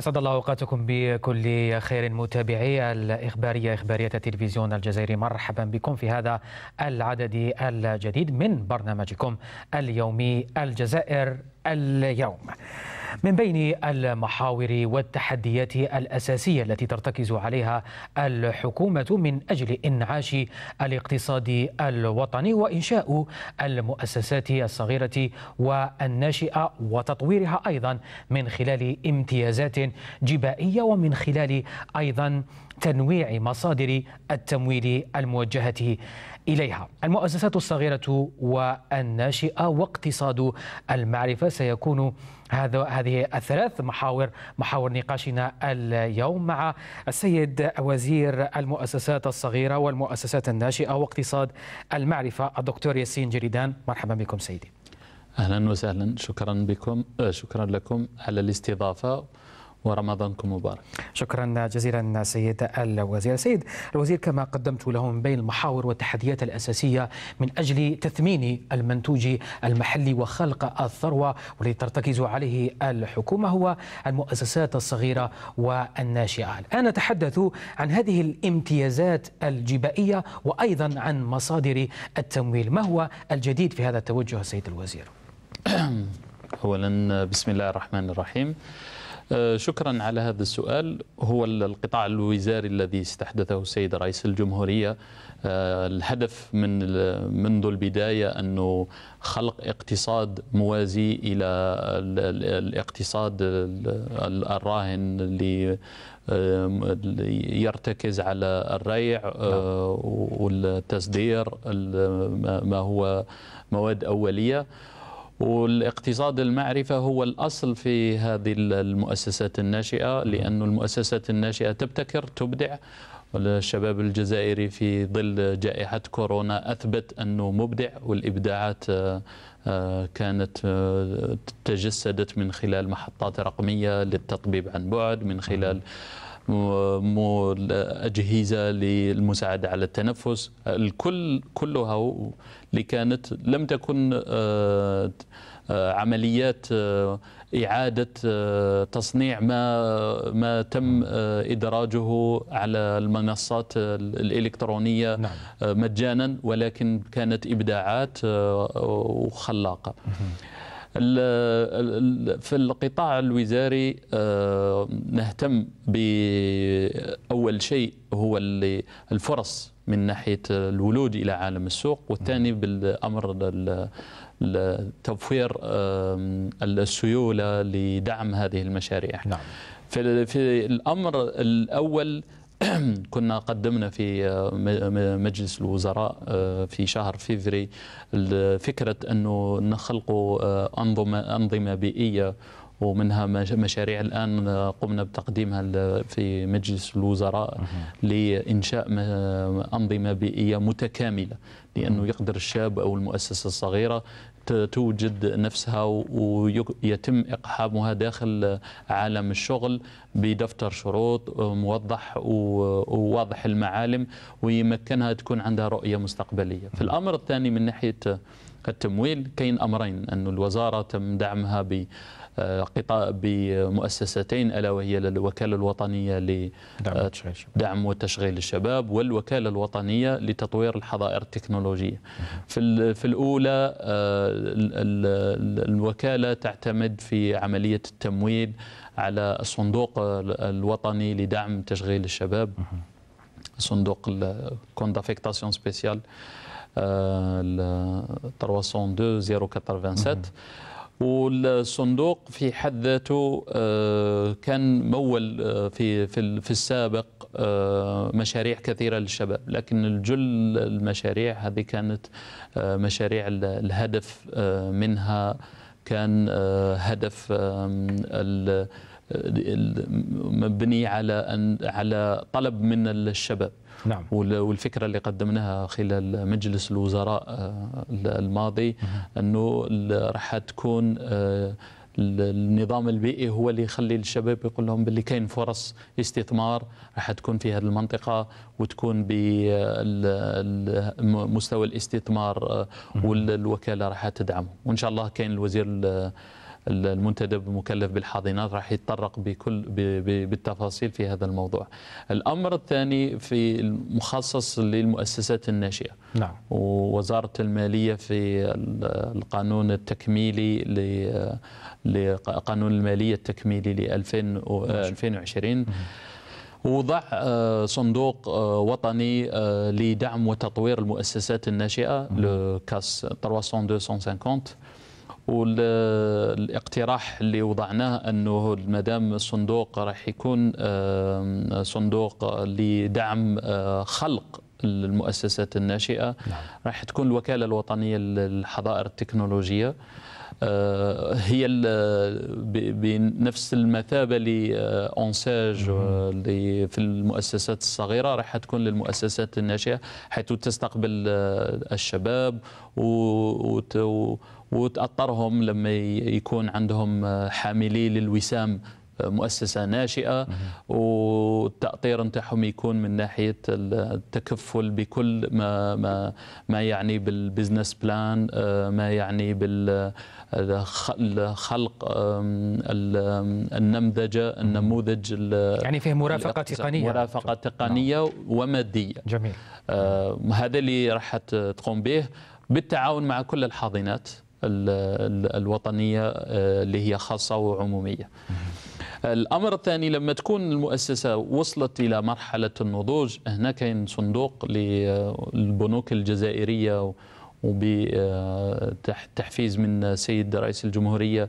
أسعد الله أوقاتكم بكل خير متابعي الإخبارية إخبارية تلفزيون الجزائري مرحبا بكم في هذا العدد الجديد من برنامجكم اليومي الجزائر اليوم من بين المحاور والتحديات الأساسية التي ترتكز عليها الحكومة من أجل إنعاش الاقتصاد الوطني وإنشاء المؤسسات الصغيرة والناشئة وتطويرها أيضا من خلال امتيازات جبائية ومن خلال أيضا تنويع مصادر التمويل الموجهة إليها المؤسسات الصغيرة والناشئة واقتصاد المعرفة سيكون هذا هذه الثلاث محاور محاور نقاشنا اليوم مع السيد وزير المؤسسات الصغيره والمؤسسات الناشئه واقتصاد المعرفه الدكتور ياسين جريدان مرحبا بكم سيدي اهلا وسهلا شكرا بكم آه، شكرا لكم على الاستضافه ورمضانكم مبارك شكرا جزيلا سيد الوزير سيد الوزير كما قدمت له من بين المحاور والتحديات الأساسية من أجل تثمين المنتوج المحلي وخلق الثروة والذي ترتكز عليه الحكومة هو المؤسسات الصغيرة والناشئة الآن نتحدث عن هذه الامتيازات الجبائية وأيضا عن مصادر التمويل ما هو الجديد في هذا التوجه سيد الوزير أولا بسم الله الرحمن الرحيم آه، شكرا على هذا السؤال هو القطاع الوزاري الذي استحدثه السيد رئيس الجمهورية آه، الهدف من منذ البداية أنه خلق اقتصاد موازي إلى الاقتصاد الراهن آه، اللي يرتكز على الريع نعم. والتصدير ما هو مواد أولية والاقتصاد المعرفة هو الأصل في هذه المؤسسات الناشئة لأن المؤسسات الناشئة تبتكر تبدع الشباب الجزائري في ظل جائحة كورونا أثبت أنه مبدع والإبداعات آه، آه، كانت آه، تجسدت من خلال محطات رقمية للتطبيب عن بعد من خلال أجهزة للمساعدة على التنفس الكل كلها اللي كانت لم تكن آه، آه، عمليات آه، إعادة تصنيع ما ما تم نعم. إدراجه على المنصات الإلكترونية نعم. مجانا ولكن كانت إبداعات وخلاقة في القطاع الوزاري نهتم بأول شيء هو الفرص من ناحيه الولوج الى عالم السوق والثاني بالامر توفير السيوله لدعم هذه المشاريع نعم. في الامر الاول كنا قدمنا في مجلس الوزراء آه، في شهر فيفري فكرة أنه نخلق آه، أنظمة, أنظمة بيئية ومنها مشاريع الآن آه، قمنا بتقديمها في مجلس الوزراء لإنشاء آه، أنظمة بيئية متكاملة لأنه يقدر الشاب أو المؤسسة الصغيرة توجد نفسها ويتم إقحامها داخل عالم الشغل بدفتر شروط آه، موضح وواضح المعالم ويمكنها تكون عندها رؤية مستقبلية في الأمر الثاني من ناحية التمويل كاين أمرين أن الوزارة تم دعمها ب قطاع بمؤسستين ألا وهي الوكالة الوطنية لدعم وتشغيل الشباب والوكالة الوطنية لتطوير الحظائر التكنولوجية في الأولى آه، الوكالة تعتمد في عملية التمويل على الصندوق الوطني لدعم تشغيل الشباب صندوق الكوندافيكتاسيون سبيسيال 302 087 والصندوق في حد ذاته آه، كان مول آه، في في في السابق آه، مشاريع كثيره للشباب لكن الجل المشاريع هذه كانت مشاريع الهدف منها كان هدف مبني على ان على طلب من الشباب نعم. والفكرة اللي قدمناها خلال مجلس الوزراء آه، الماضي أنه راح تكون آه، النظام البيئي هو اللي يخلي الشباب يقول لهم باللي كاين فرص استثمار راح تكون في هذه المنطقه وتكون بمستوى آه، الاستثمار والوكاله راح تدعمه وان شاء الله كاين الوزير المنتدب المكلف بالحاضنات راح يتطرق بكل بالتفاصيل في هذا الموضوع الأمر الثاني في المخصص للمؤسسات الناشئة نعم. ووزارة المالية في القانون التكميلي لقانون المالية التكميلي ل 2020 وضع آه، صندوق آه، وطني آه، لدعم وتطوير المؤسسات الناشئه لو كاس 3250 والاقتراح اللي وضعناه انه مدام الصندوق راح يكون صندوق لدعم آه، خلق المؤسسات الناشئه نعم. راح تكون الوكاله الوطنيه للحضائر التكنولوجيه آه، هي بنفس المثابه لانساج آه، في المؤسسات الصغيره راح تكون للمؤسسات الناشئه حيث تستقبل الشباب و وتأطرهم لما يكون عندهم آه، حاملي للوسام آه، مؤسسة ناشئة والتأطير نتاعهم يكون من ناحية التكفل بكل ما ما ما يعني بالبزنس بلان آه، ما يعني بالخلق النمذجة النموذج يعني فيه مرافقة تقنية مرافقة نعم. تقنية ومادية جميل هذا اللي راح تقوم به بالتعاون مع كل الحاضنات الوطنيه آه، اللي هي خاصه وعموميه. الامر الثاني لما تكون المؤسسه وصلت الى مرحله النضوج هنا كاين صندوق للبنوك آه، الجزائريه وبتحفيز من سيد رئيس الجمهورية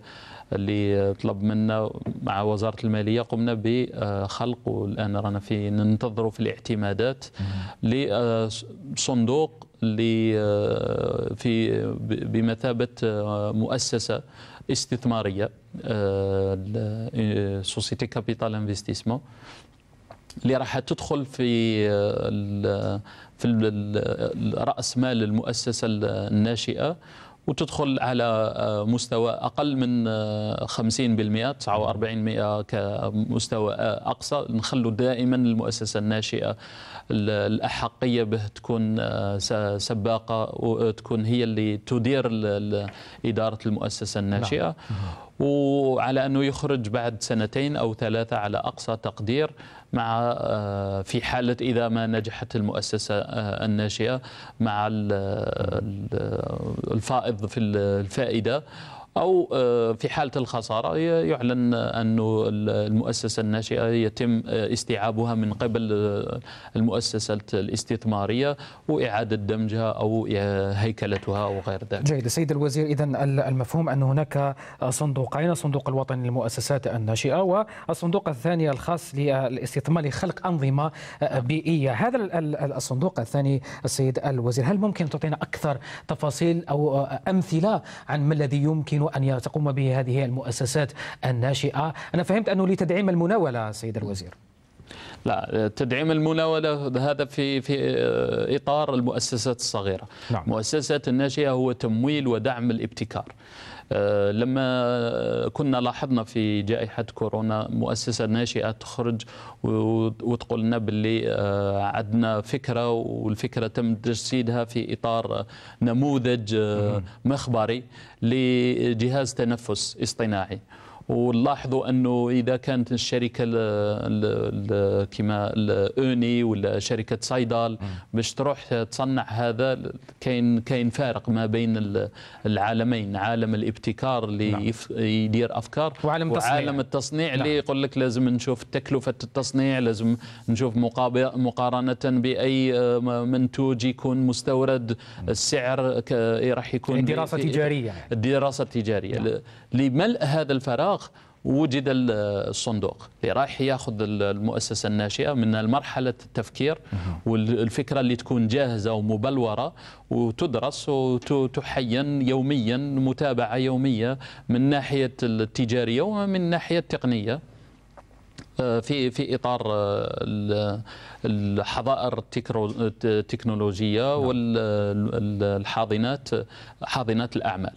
اللي طلب منا مع وزارة المالية قمنا بخلق والآن رانا في ننتظر في الاعتمادات لصندوق اللي آه، في بمثابة آه، مؤسسة استثمارية سوسيتي كابيتال انفستيسمون اللي راح تدخل في آه، في راس مال المؤسسه الناشئه وتدخل على آه، مستوى أقل من 50% آه، 49% كمستوى آه، أقصى نخلوا دائما المؤسسة الناشئة الأحقية به تكون سباقة وتكون هي اللي تدير إدارة المؤسسة نعم. الناشئة وعلى أنه يخرج بعد سنتين أو ثلاثة على أقصى تقدير مع آه، في حالة إذا ما نجحت المؤسسة آه، الناشئة مع آه، الفائض في الفائدة أو آه، في حالة الخسارة يعلن آه، أن المؤسسة الناشئة يتم آه، استيعابها من قبل المؤسسة الاستثمارية وإعادة دمجها أو هيكلتها أو غير ذلك جيد سيد الوزير إذا المفهوم أن هناك صندوقين صندوق الوطني للمؤسسات الناشئة والصندوق الثاني الخاص للاستثمار لخلق أنظمة نعم. بيئية هذا الصندوق الثاني السيد الوزير هل ممكن تعطينا أكثر تفاصيل أو أمثلة عن ما الذي يمكن يمكن أن تقوم به هذه المؤسسات الناشئة أنا فهمت أنه لتدعيم المناولة سيد الوزير لا تدعيم المناولة هذا في في إطار المؤسسات الصغيرة نعم. مؤسسات الناشئة هو تمويل ودعم الابتكار آه، لما كنا لاحظنا في جائحة كورونا مؤسسة ناشئة تخرج وتقول لنا باللي آه، عندنا فكرة والفكرة تم تجسيدها في إطار نموذج آه، مخبري لجهاز تنفس اصطناعي ونلاحظوا انه اذا كانت الشركه كما الاوني ولا شركه صيدال باش تروح تصنع هذا كاين كاين فارق ما بين العالمين عالم الابتكار اللي نعم. يدير افكار وعالم التصنيع وعالم التصنيع نعم. اللي يقول لك لازم نشوف تكلفه التصنيع لازم نشوف مقارنه باي آه، منتوج يكون مستورد السعر راح يكون يعني دراسه تجاريه دراسه تجاريه نعم. لملء هذا الفراغ وجد الصندوق اللي رايح ياخذ المؤسسه الناشئه من مرحله التفكير والفكره اللي تكون جاهزه ومبلوره وتدرس وتحين يوميا متابعه يوميه من ناحيه التجاريه ومن ناحيه التقنيه آه، في في اطار آه، الحظائر التكنولوجيه نعم. والحاضنات حاضنات الاعمال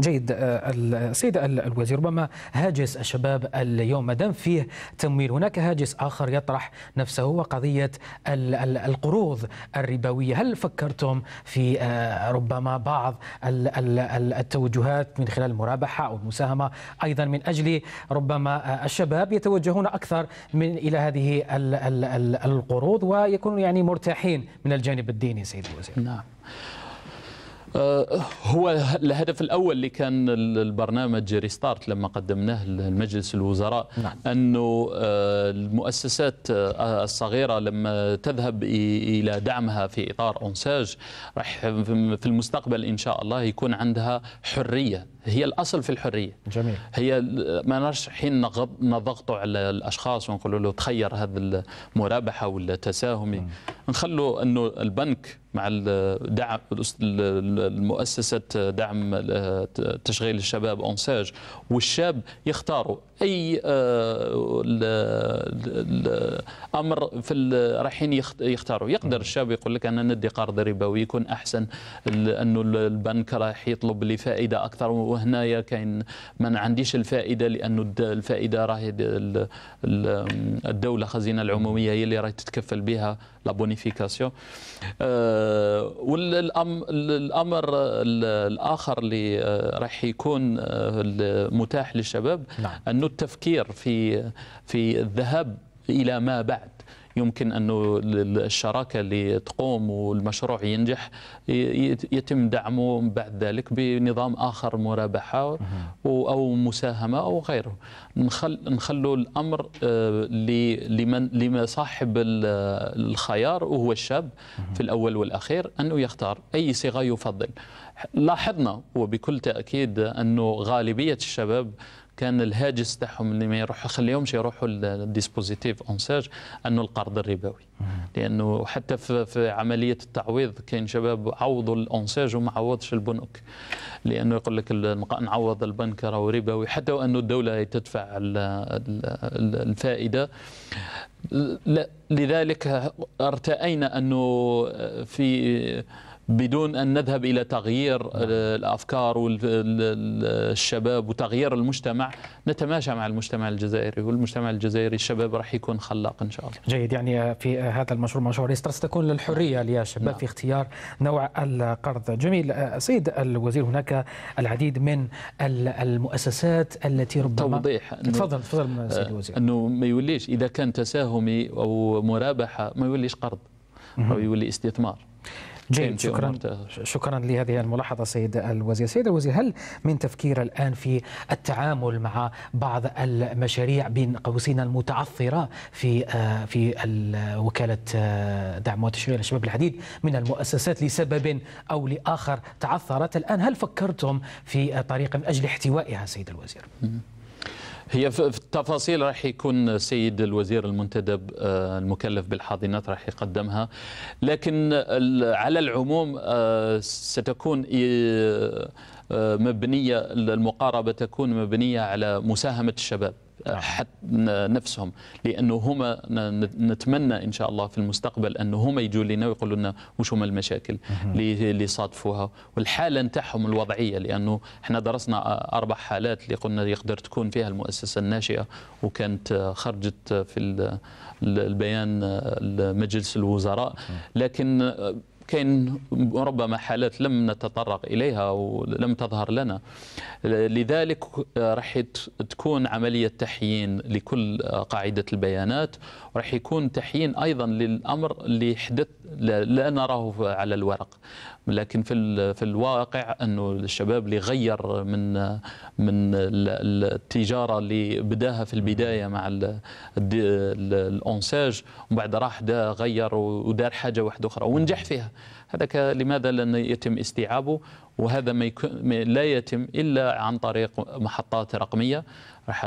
جيد آه، السيد الوزير ربما هاجس الشباب اليوم ما دام فيه تمويل هناك هاجس آخر يطرح نفسه هو قضية القروض الربوية هل فكرتم في آه، ربما بعض التوجهات من خلال المرابحة أو المساهمة أيضا من أجل ربما آه، الشباب يتوجهون أكثر من إلى هذه القروض ويكونوا يعني مرتاحين من الجانب الديني سيد الوزير نعم آه، هو الهدف الاول اللي كان البرنامج ريستارت لما قدمناه لمجلس الوزراء نعم. انه آه، المؤسسات آه، الصغيره لما تذهب الى دعمها في اطار انساج راح في المستقبل ان شاء الله يكون عندها حريه هي الاصل في الحريه جميل هي ما نرش حين نضغطوا على الاشخاص ونقولوا له تخير هذا المرابحه ولا تساهمي نخلوا انه البنك مع دعم المؤسسة دعم آه، تشغيل الشباب أونساج والشاب يختاروا أي آه، أمر في رايحين يختاروا يقدر الشاب يقول لك أنا ندي قرض ربوي يكون أحسن أنه البنك راح يطلب لي فائدة أكثر وهنايا كاين ما عنديش الفائده لانه الفائده راهي الدوله خزينه العموميه هي اللي راهي تتكفل بها لا بونيفيكاسيون آه، والامر الاخر اللي آه، راح يكون آه، متاح للشباب نعم. انه التفكير في في الذهاب الى ما بعد يمكن أنه الشراكة اللي تقوم والمشروع ينجح يتم دعمه بعد ذلك بنظام آخر مرابحة أو مساهمة أو غيره نخل نخلوا الأمر آه، لمن لما صاحب الخيار وهو الشاب في الأول والأخير أنه يختار أي صيغة يفضل لاحظنا وبكل تأكيد أنه غالبية الشباب كان الهاجس تاعهم اللي ما يروح خليهمش يروحوا الديسبوزيتيف اونساج انه القرض الربوي لانه حتى في, عمليه التعويض كاين شباب عوضوا الانساج وما عوضش البنوك لانه يقول لك نعوض البنك راهو ربوي حتى وانه الدوله تدفع الفائده لذلك ارتأينا انه في بدون أن نذهب إلى تغيير الأفكار والشباب وتغيير المجتمع نتماشى مع المجتمع الجزائري والمجتمع الجزائري الشباب راح يكون خلاق إن شاء الله جيد يعني في هذا المشروع مشروع ريستر ستكون للحرية للشباب نعم. في اختيار نوع القرض جميل سيد الوزير هناك العديد من المؤسسات التي ربما توضيح تفضل تفضل آه، سيد الوزير أنه ما يوليش إذا كان تساهمي أو مرابحة ما يوليش قرض أو يولي استثمار جيد شكرا شكرا لهذه الملاحظة سيد الوزير سيد الوزير هل من تفكير الآن في التعامل مع بعض المشاريع بين قوسين المتعثرة في آه، في وكالة آه، دعم وتشغيل الشباب الحديد من المؤسسات لسبب أو لآخر تعثرت الآن هل فكرتم في طريقة من أجل احتوائها سيد الوزير؟ هي في التفاصيل راح يكون سيد الوزير المنتدب آه، المكلف بالحاضنات راح يقدمها لكن على العموم آه، ستكون آه، مبنيه المقاربه تكون مبنيه على مساهمه الشباب نعم. حتى نفسهم لانه هما نتمنى ان شاء الله في المستقبل انه هما يجوا لنا ويقولوا لنا وش هما المشاكل اللي صادفوها والحاله نتاعهم الوضعيه لانه احنا درسنا اربع حالات اللي قلنا يقدر تكون فيها المؤسسه الناشئه وكانت خرجت في البيان مجلس الوزراء لكن كاين ربما حالات لم نتطرق اليها ولم تظهر لنا لذلك راح تكون عمليه تحيين لكل قاعده البيانات راح يكون تحيين ايضا للامر اللي حدث لا نراه على الورق لكن في في الواقع انه الشباب اللي غير من من التجاره اللي بداها في البدايه مع الاونساج ومن بعد راح دا غير ودار حاجه واحده اخرى ونجح فيها هذاك لماذا لن يتم استيعابه وهذا ما لا يتم الا عن طريق محطات رقميه راح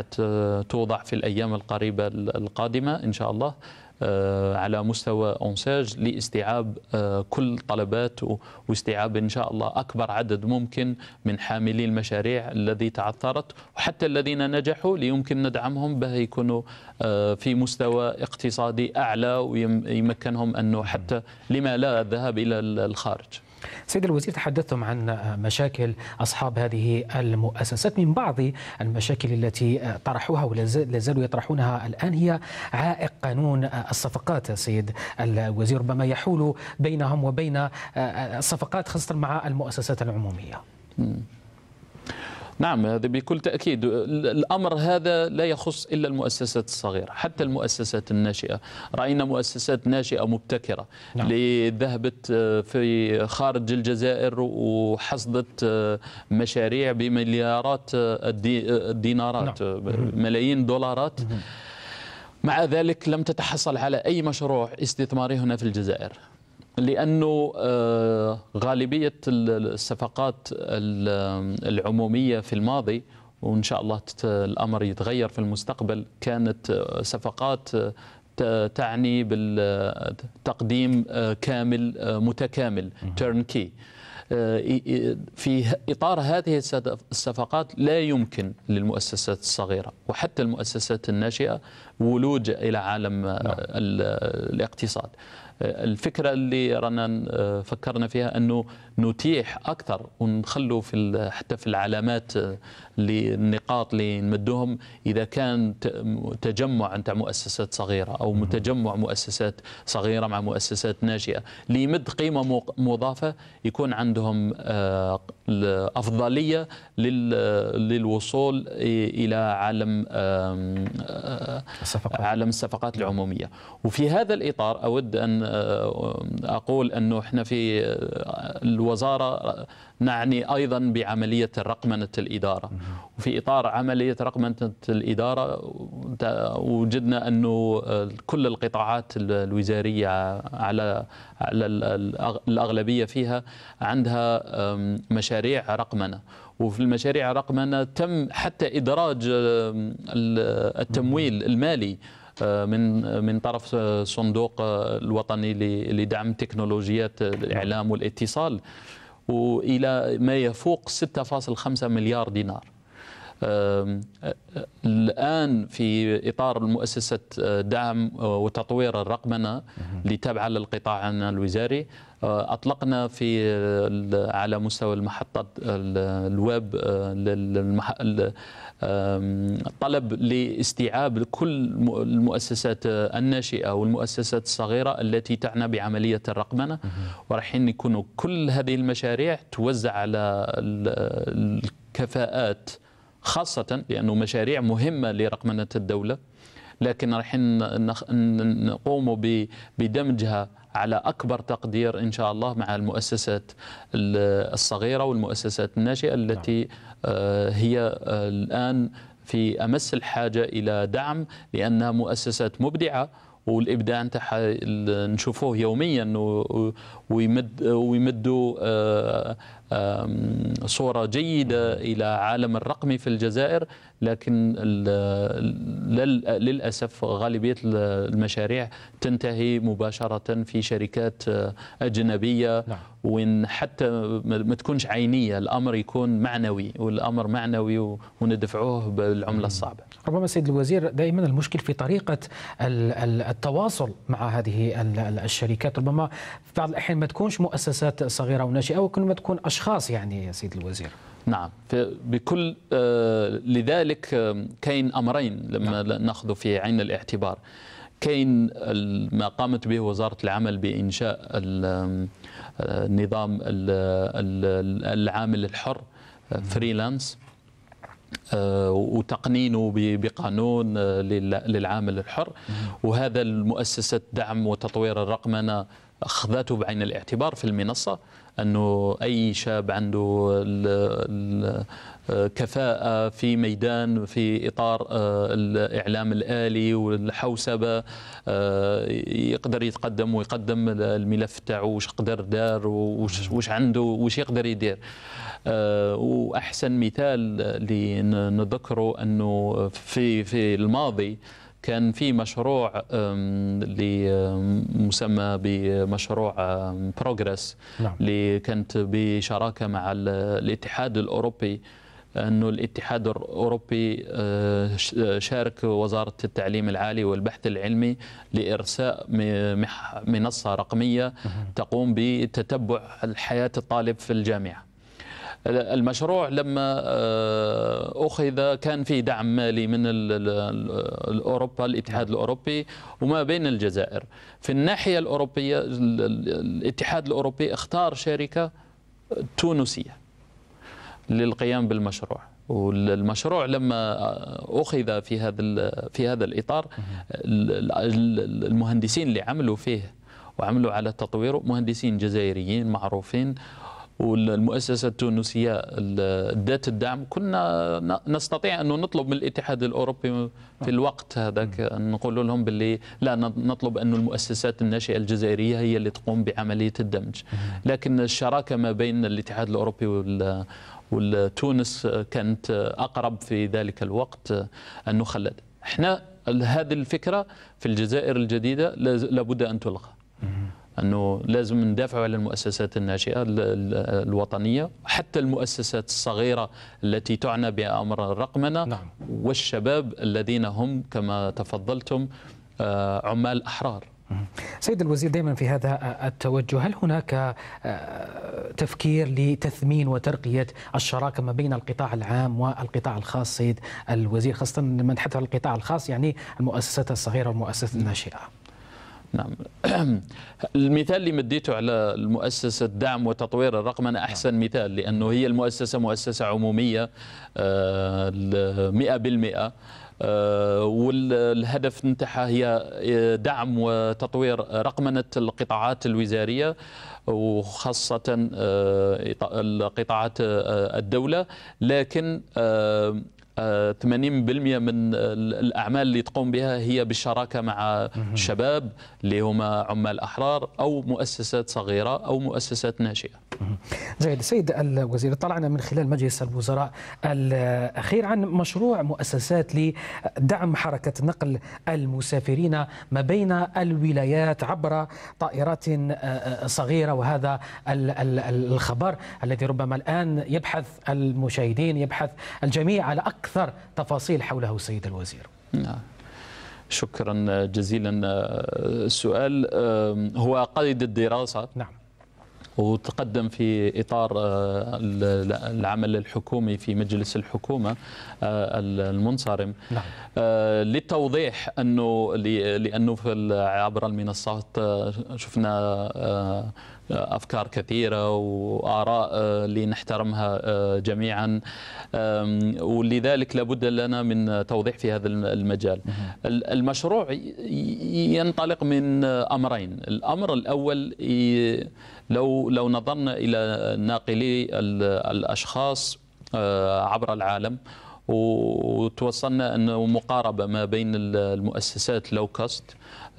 توضع في الايام القريبه القادمه ان شاء الله آه، على مستوى أنساج لاستيعاب آه، كل طلبات واستيعاب إن شاء الله أكبر عدد ممكن من حاملي المشاريع الذي تعثرت وحتى الذين نجحوا ليمكن ندعمهم به يكونوا آه، في مستوى اقتصادي أعلى ويمكنهم أنه حتى لما لا الذهاب إلى الخارج سيد الوزير تحدثتم عن مشاكل أصحاب هذه المؤسسات من بعض المشاكل التي طرحوها ولازالوا يطرحونها الآن هي عائق قانون الصفقات سيد الوزير ربما يحول بينهم وبين الصفقات خاصة مع المؤسسات العمومية نعم هذا بكل تأكيد الأمر هذا لا يخص إلا المؤسسات الصغيرة حتى نعم. المؤسسات الناشئة رأينا مؤسسات ناشئة مبتكرة نعم. لذهبت آه، في خارج الجزائر وحصدت آه، مشاريع بمليارات آه، الدينارات نعم. ملايين دولارات نعم. مع ذلك لم تتحصل على أي مشروع استثماري هنا في الجزائر لانه آه، غالبيه الصفقات العموميه في الماضي وان شاء الله الامر يتغير في المستقبل كانت آه، صفقات آه، تعني بالتقديم كامل متكامل تيرنكي في اطار هذه الصفقات لا يمكن للمؤسسات الصغيره وحتى المؤسسات الناشئه ولوج الى عالم نعم. الاقتصاد الفكره اللي رانا فكرنا فيها انه نتيح اكثر ونخلو في حتى في العلامات اللي آه، النقاط اللي نمدوهم اذا كان تجمع نتاع مؤسسات صغيره او تجمع مؤسسات صغيره مع مؤسسات ناشئه اللي يمد قيمه مضافه يكون عندهم الافضليه آه، للوصول الى عالم آه، الصفقات. عالم الصفقات العموميه وفي هذا الاطار اود ان آه، اقول انه احنا في آه، الوزاره نعني ايضا بعمليه رقمنه الاداره وفي اطار عمليه رقمنه الاداره وجدنا انه آه، كل القطاعات الوزاريه على على الاغلبيه فيها عندها مشاريع رقمنه وفي المشاريع رقمنه تم حتى ادراج التمويل المالي آه، من من طرف آه، صندوق آه، الوطني لدعم تكنولوجيات الاعلام والاتصال والى ما يفوق 6.5 مليار دينار الآن في إطار مؤسسة دعم وتطوير الرقمنة لتابعة للقطاعنا الوزاري أطلقنا في على مستوى المحطة الويب طلب لاستيعاب كل المؤسسات الناشئه والمؤسسات الصغيره التي تعنى بعمليه الرقمنه ورايحين يكونوا كل هذه المشاريع توزع على الكفاءات خاصه لانه مشاريع مهمه لرقمنه الدوله لكن رايحين نقوم بدمجها على أكبر تقدير إن شاء الله مع المؤسسات الصغيرة والمؤسسات الناشئة نعم. التي آه، هي آه، الآن في أمس الحاجة إلى دعم لأنها مؤسسات مبدعة والابداع نتاعها نشوفوه يوميا ويمد ويمدوا آه، صورة جيدة إلى عالم الرقمي في الجزائر لكن للأسف غالبية المشاريع تنتهي مباشرة في شركات آه، أجنبية نعم. وإن حتى ما تكونش عينية الأمر يكون معنوي والأمر معنوي وندفعوه بالعملة الصعبة ربما سيد الوزير دائما المشكل في طريقة التواصل مع هذه الشركات ربما في بعض الأحيان ما تكونش مؤسسات صغيرة وناشئة وكل ما تكون الاشخاص يعني يا سيد الوزير نعم بكل آه، لذلك كاين أمرين لما نعم. نأخذ في عين الاعتبار كاين ما قامت به وزارة العمل بإنشاء النظام آه، العامل الحر آه، نعم. فريلانس وتقنينه بقانون للعامل الحر نعم. وهذا المؤسسة دعم وتطوير الرقمنة أخذته بعين الاعتبار في المنصة انه اي شاب عنده الكفاءه في ميدان في اطار آه، الاعلام الالي والحوسبه آه، يقدر يتقدم ويقدم الملف تاعو وش قدر دار وش عنده وش يقدر يدير آه، واحسن مثال لنذكره انه في في الماضي كان في مشروع مسمى بمشروع بروجرس نعم. اللي كانت بشراكه مع الاتحاد الاوروبي أن الاتحاد الأوروبي أه، شارك وزارة التعليم العالي والبحث العلمي لإرساء منصة رقمية تقوم بتتبع حياة الطالب في الجامعة المشروع لما آه، أخذ كان في دعم مالي من أوروبا الاتحاد الأوروبي وما بين الجزائر في الناحية الأوروبية الاتحاد الأوروبي اختار شركة تونسية للقيام بالمشروع والمشروع لما آه، اخذ في هذا في هذا الاطار المهندسين اللي عملوا فيه وعملوا على تطويره مهندسين جزائريين معروفين والمؤسسة التونسية ذات الدعم كنا نستطيع أن نطلب من الاتحاد الأوروبي في الوقت هذاك نقول لهم باللي لا نطلب أن المؤسسات الناشئة الجزائرية هي اللي تقوم بعملية الدمج لكن الشراكة ما بين الاتحاد الأوروبي وال والتونس كانت أقرب في ذلك الوقت أنه خلد احنا هذه الفكرة في الجزائر الجديدة لابد أن تلغى انه لازم ندافعوا على المؤسسات الناشئه الوطنيه حتى المؤسسات الصغيره التي تعنى بامر الرقمنه نعم. والشباب الذين هم كما تفضلتم آه، عمال احرار سيد الوزير دائما في هذا التوجه هل هناك آه، تفكير لتثمين وترقية الشراكة ما بين القطاع العام والقطاع الخاص سيد الوزير خاصة من حتى القطاع الخاص يعني المؤسسات الصغيرة والمؤسسات الناشئة نعم المثال اللي مديته على المؤسسة دعم وتطوير الرقم أنا نعم. أحسن مثال لأنه هي المؤسسة مؤسسة عمومية آه، مئة بالمئة آه، والهدف نتاعها هي آه، دعم وتطوير رقمنه القطاعات الوزاريه وخاصه القطاعات الدوله لكن 80% آه، من الاعمال اللي تقوم بها هي بالشراكه مع الشباب اللي هما عمال احرار او مؤسسات صغيره او مؤسسات ناشئه جيد سيد الوزير طلعنا من خلال مجلس الوزراء الأخير عن مشروع مؤسسات لدعم حركة نقل المسافرين ما بين الولايات عبر طائرات آه، آه، صغيرة وهذا الخبر الذي ربما الآن يبحث المشاهدين يبحث الجميع على أكثر تفاصيل حوله سيد الوزير نعم شكرا جزيلا آه، السؤال هو قيد الدراسة نعم وتقدم في إطار آه، العمل الحكومي في مجلس الحكومة آه، المنصرم نعم. للتوضيح آه، أنه لأنه عبر المنصات شفنا افكار كثيره واراء اللي آه، نحترمها آه، جميعا ولذلك لابد لنا من توضيح في هذا المجال المشروع ينطلق من آه، امرين الامر الاول لو لو نظرنا الى ناقلي الاشخاص عبر العالم وتوصلنا انه مقاربه ما بين المؤسسات لو كاست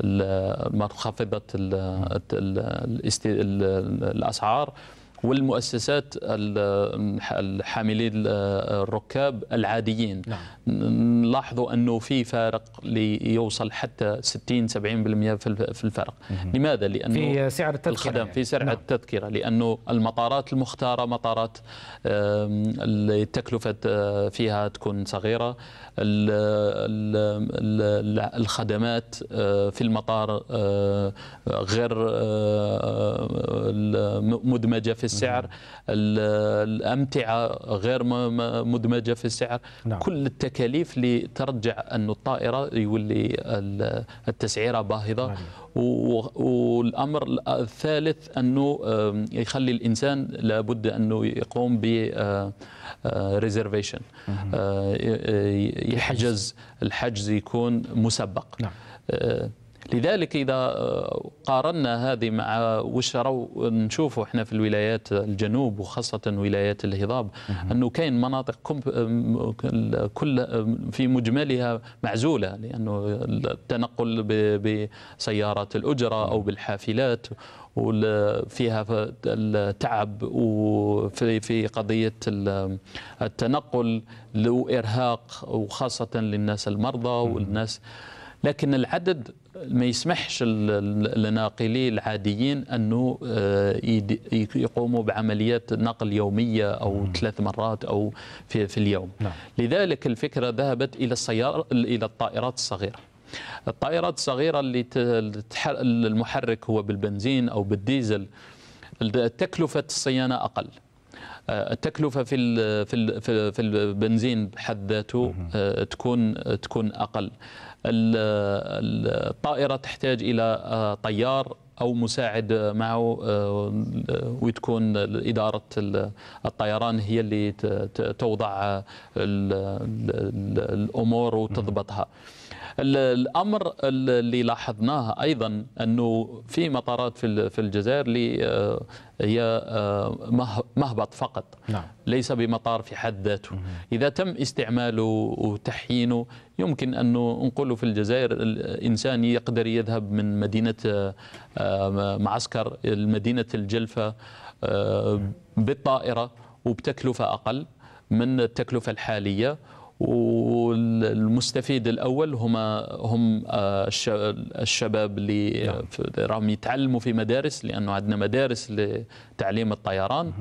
منخفضه الاسعار والمؤسسات الحاملي الركاب العاديين نعم. نلاحظوا أنه في فارق ليوصل حتى 60-70% في الفرق مم. لماذا؟ لأنه في سعر التذكرة الخدم يعني. في سعر نعم. التذكرة لأنه المطارات المختارة مطارات التكلفة آه، فيها تكون صغيرة الخدمات آه، في المطار آه، غير مدمجة في السعر الامتعه غير مدمجه في السعر نعم. كل التكاليف اللي ترجع أن الطائره يولي التسعيره باهظه نعم. والامر الثالث انه يخلي الانسان لابد انه يقوم ب ريزرفيشن آه، آه، آه، يحجز الحجز يكون مسبق نعم. لذلك إذا آه، قارنا هذه مع وش نشوفوا احنا في الولايات الجنوب وخاصة ولايات الهضاب أنه كاين مناطق آه، كل آه، في مجملها معزولة لأنه التنقل بسيارات الأجرة أو بالحافلات وفيها التعب وفي في قضية التنقل لإرهاق إرهاق وخاصة للناس المرضى والناس لكن العدد ما يسمحش لناقلي العاديين انه آه، يقوموا بعمليات نقل يوميه او ثلاث مرات او في, في اليوم نعم. لذلك الفكره ذهبت الى السيارة الى الطائرات الصغيره الطائرات الصغيره اللي المحرك هو بالبنزين او بالديزل تكلفه الصيانه اقل آه، التكلفة في في في البنزين بحد ذاته آه، تكون تكون أقل الطائرة تحتاج إلى آه، طيار أو مساعد معه آه، وتكون إدارة الطيران هي اللي توضع الأمور وتضبطها الامر اللي لاحظناه ايضا انه في مطارات في الجزائر اللي آه، هي آه، مهبط فقط نعم. ليس بمطار في حد ذاته اذا تم استعماله وتحيينه يمكن انه نقولوا في الجزائر الانسان يقدر يذهب من مدينه آه، معسكر مدينه الجلفه بالطائره وبتكلفه اقل من التكلفه الحاليه والمستفيد الاول هما هم آه، الشباب اللي نعم. راهم يتعلموا في مدارس لانه عندنا مدارس لتعليم الطيران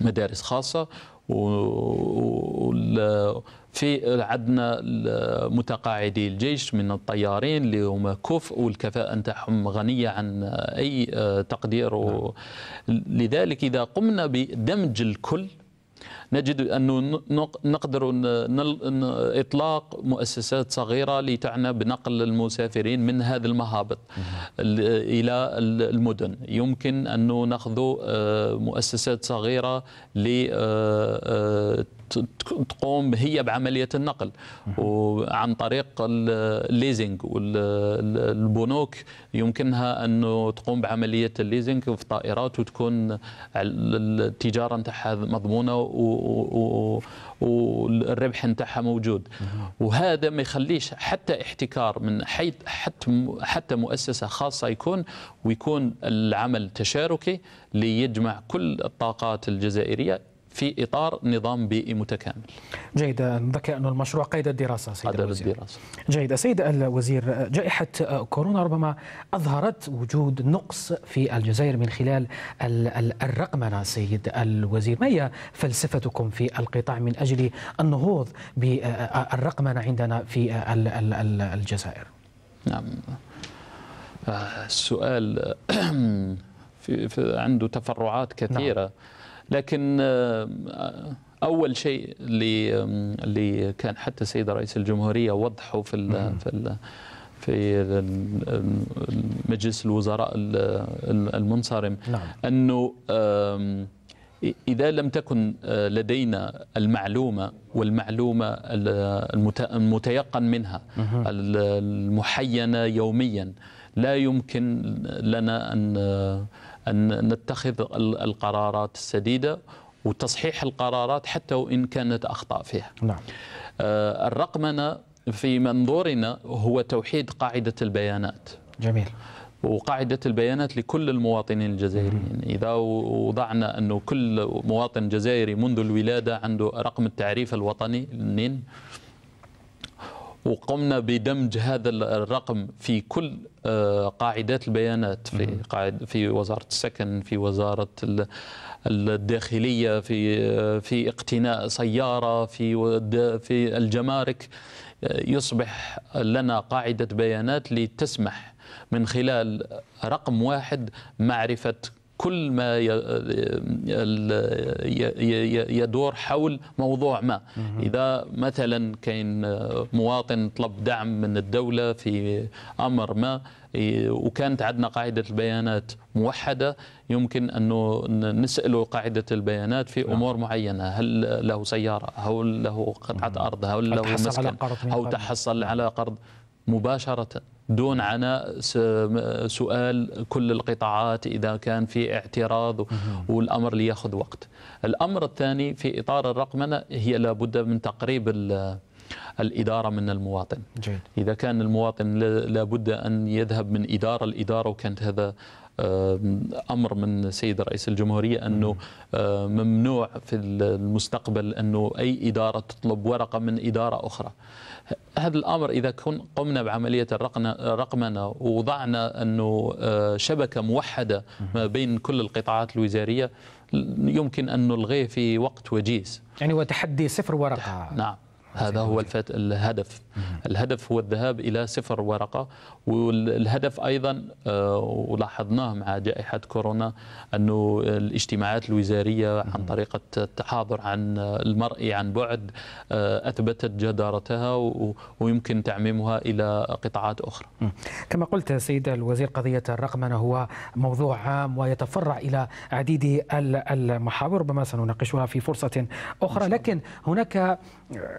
مدارس خاصه و في عندنا متقاعدي الجيش من الطيارين اللي هما كفء والكفاءة نتاعهم غنية عن أي آه، تقدير نعم. لذلك إذا قمنا بدمج الكل نجد أن نقدر إطلاق مؤسسات صغيرة لتعنى بنقل المسافرين من هذا المهابط إلى المدن يمكن أن نأخذ آه، مؤسسات صغيرة ل آه، آه، تقوم هي بعملية النقل وعن طريق الليزنج والبنوك يمكنها أنه تقوم بعملية الليزنج في طائرات وتكون التجارة نتاعها مضمونة والربح نتاعها موجود وهذا ما يخليش حتى احتكار من حيث حتى حتى مؤسسة خاصة يكون ويكون العمل تشاركي ليجمع كل الطاقات الجزائرية في اطار نظام بيئي متكامل. جيد ذكر انه المشروع قيد الدراسه سيد قيد الدراسه. جيد سيد الوزير جائحه كورونا ربما اظهرت وجود نقص في الجزائر من خلال الرقمنه سيد الوزير، ما هي فلسفتكم في القطاع من اجل النهوض بالرقمنه عندنا في الجزائر؟ نعم آه، السؤال في عنده تفرعات نعم. كثيره نعم. لكن آه، اول شيء اللي اللي كان حتى السيد رئيس الجمهوريه وضحه في في في مجلس الوزراء المنصرم نعم. انه إذا لم تكن آه، لدينا المعلومة والمعلومة المتيقن منها المحينة يوميا لا يمكن لنا أن آه، أن نتخذ القرارات السديدة وتصحيح القرارات حتى وإن كانت أخطاء فيها نعم. آه، الرقمنة في منظورنا هو توحيد قاعدة البيانات جميل وقاعدة البيانات لكل المواطنين الجزائريين إذا وضعنا أنه كل مواطن جزائري منذ الولادة عنده رقم التعريف الوطني النين وقمنا بدمج هذا الرقم في كل آه، قاعدات البيانات في قاعد في وزاره السكن في وزاره الداخليه في آه، في اقتناء سياره في في الجمارك آه، يصبح لنا قاعده بيانات لتسمح من خلال رقم واحد معرفه كل ما يدور حول موضوع ما إذا مثلا كان مواطن طلب دعم من الدولة في أمر ما وكانت عندنا قاعدة البيانات موحدة يمكن أنه نسأله قاعدة البيانات في نعم. أمور معينة هل له سيارة هل له قطعة أرض هل له مسكن أو تحصل على قرض مباشرة دون عناء سؤال كل القطاعات إذا كان في اعتراض والأمر ليأخذ وقت الأمر الثاني في إطار الرقمنة هي لابد من تقريب الإدارة من المواطن جيد. إذا كان المواطن لابد أن يذهب من إدارة لإدارة وكانت هذا امر من سيد رئيس الجمهوريه انه آه، ممنوع في المستقبل انه اي اداره تطلب ورقه من اداره اخرى. هذا الامر اذا كن قمنا بعمليه الرقمنه ووضعنا انه آه، شبكه موحده ما بين كل القطاعات الوزاريه يمكن ان نلغيه في وقت وجيز. يعني هو تحدي صفر ورقه. نعم هذا هو الهدف الهدف هو الذهاب إلى صفر ورقة والهدف أيضا آه، ولاحظناه مع جائحة كورونا أنه الاجتماعات الوزارية عن طريقة التحاضر عن المرئي عن بعد آه، أثبتت جدارتها ويمكن تعميمها إلى قطاعات أخرى كما قلت سيد الوزير قضية الرقمنة هو موضوع عام ويتفرع إلى عديد المحاور ربما سنناقشها في فرصة أخرى لكن هناك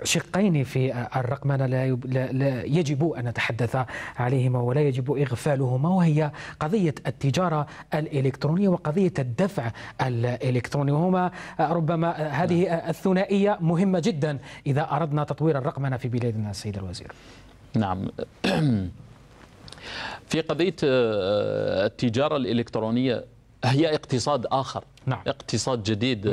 شقين في الرقمنة لا, لا يجب أن نتحدث عليهما ولا يجب إغفالهما وهي قضية التجارة الإلكترونية وقضية الدفع الإلكتروني وهما آه، ربما آه، هذه نعم. آه، الثنائية مهمة جدا إذا أردنا تطوير الرقمنة في بلادنا السيد الوزير نعم في قضية التجارة الإلكترونية هي اقتصاد آخر نعم. اقتصاد جديد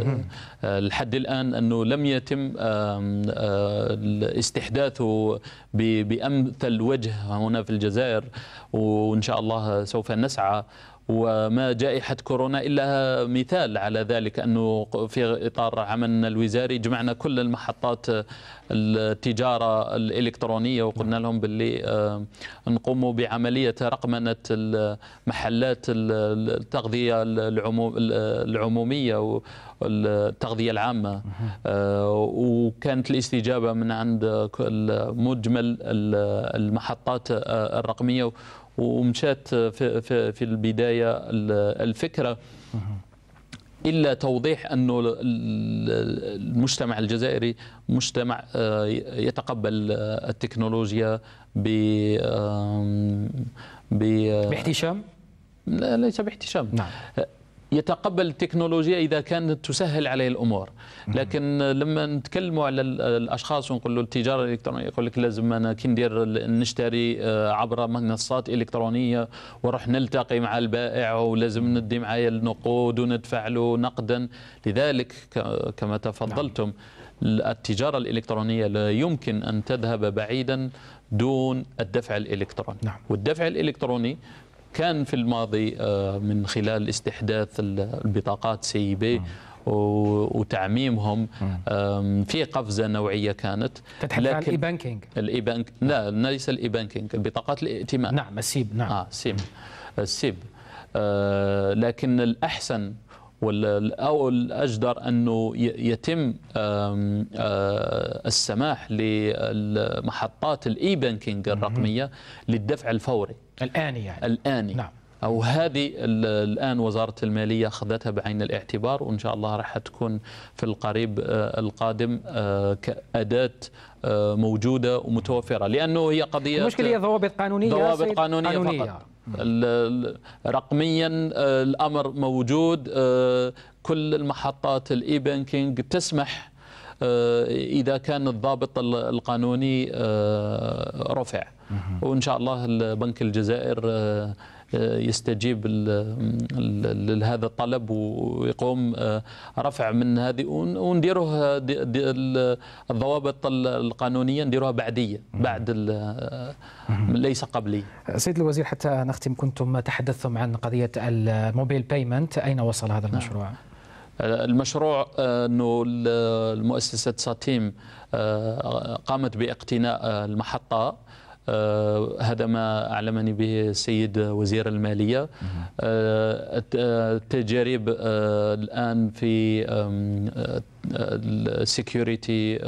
آه، لحد الآن أنه لم يتم آه، استحداثه بأمثل وجه هنا في الجزائر وإن شاء الله سوف نسعى وما جائحة كورونا إلا مثال على ذلك أنه في إطار عملنا الوزاري جمعنا كل المحطات التجارة الإلكترونية وقلنا لهم باللي آه، نقوموا بعملية رقمنة محلات التغذية العمومية التغذية العامة آه، وكانت الاستجابة من عند مجمل المحطات آه، الرقمية ومشات في, في, في البداية الفكرة إلا توضيح أنه المجتمع الجزائري مجتمع آه، يتقبل التكنولوجيا ب آه، باحتشام؟ لا ليس باحتشام نعم. آه، يتقبل التكنولوجيا اذا كانت تسهل عليه الامور لكن لما نتكلموا على الاشخاص ونقول له التجاره الالكترونيه يقول لك لازم انا كي ندير نشتري آه، عبر منصات الكترونيه ونروح نلتقي مع البائع ولازم ندي معايا النقود وندفع له نقدا لذلك كما تفضلتم نعم. التجاره الالكترونيه لا يمكن ان تذهب بعيدا دون الدفع الالكتروني نعم. والدفع الالكتروني كان في الماضي آه، من خلال استحداث البطاقات سي بي وتعميمهم في قفزه نوعيه كانت تتحدث عن الاي بانكينج الاي بانك لا نعم. ليس الاي بانكينج البطاقات الائتمان نعم السيب نعم اه سيب السيب آه، لكن الاحسن والأجدر أنه يتم آه، السماح لمحطات الإي بانكينج الرقمية للدفع الفوري الآن يعني الآن نعم أو هذه الآن وزارة المالية أخذتها بعين الاعتبار وإن شاء الله راح تكون في القريب آه، القادم آه، كأداة موجودة ومتوفرة لأنه هي قضية المشكلة هي ضوابط قانونية ضوابط قانونية, قانونية فقط رقميا آه، الامر موجود آه، كل المحطات الاي بانكينج تسمح آه، اذا كان الضابط القانوني رفع وان شاء الله البنك الجزائر آه، يستجيب لهذا الطلب ويقوم آه، رفع من هذه ونديروه الضوابط القانونيه نديروها بعديه بعد آه، ليس قبلي سيد الوزير حتى نختم كنتم تحدثتم عن قضيه الموبيل بايمنت اين وصل هذا نعم. المشروع؟ المشروع انه المؤسسه ساتيم قامت باقتناء المحطه آه، هذا ما أعلمني به السيد وزير المالية آه، التجارب آه، الآن في السكيورتي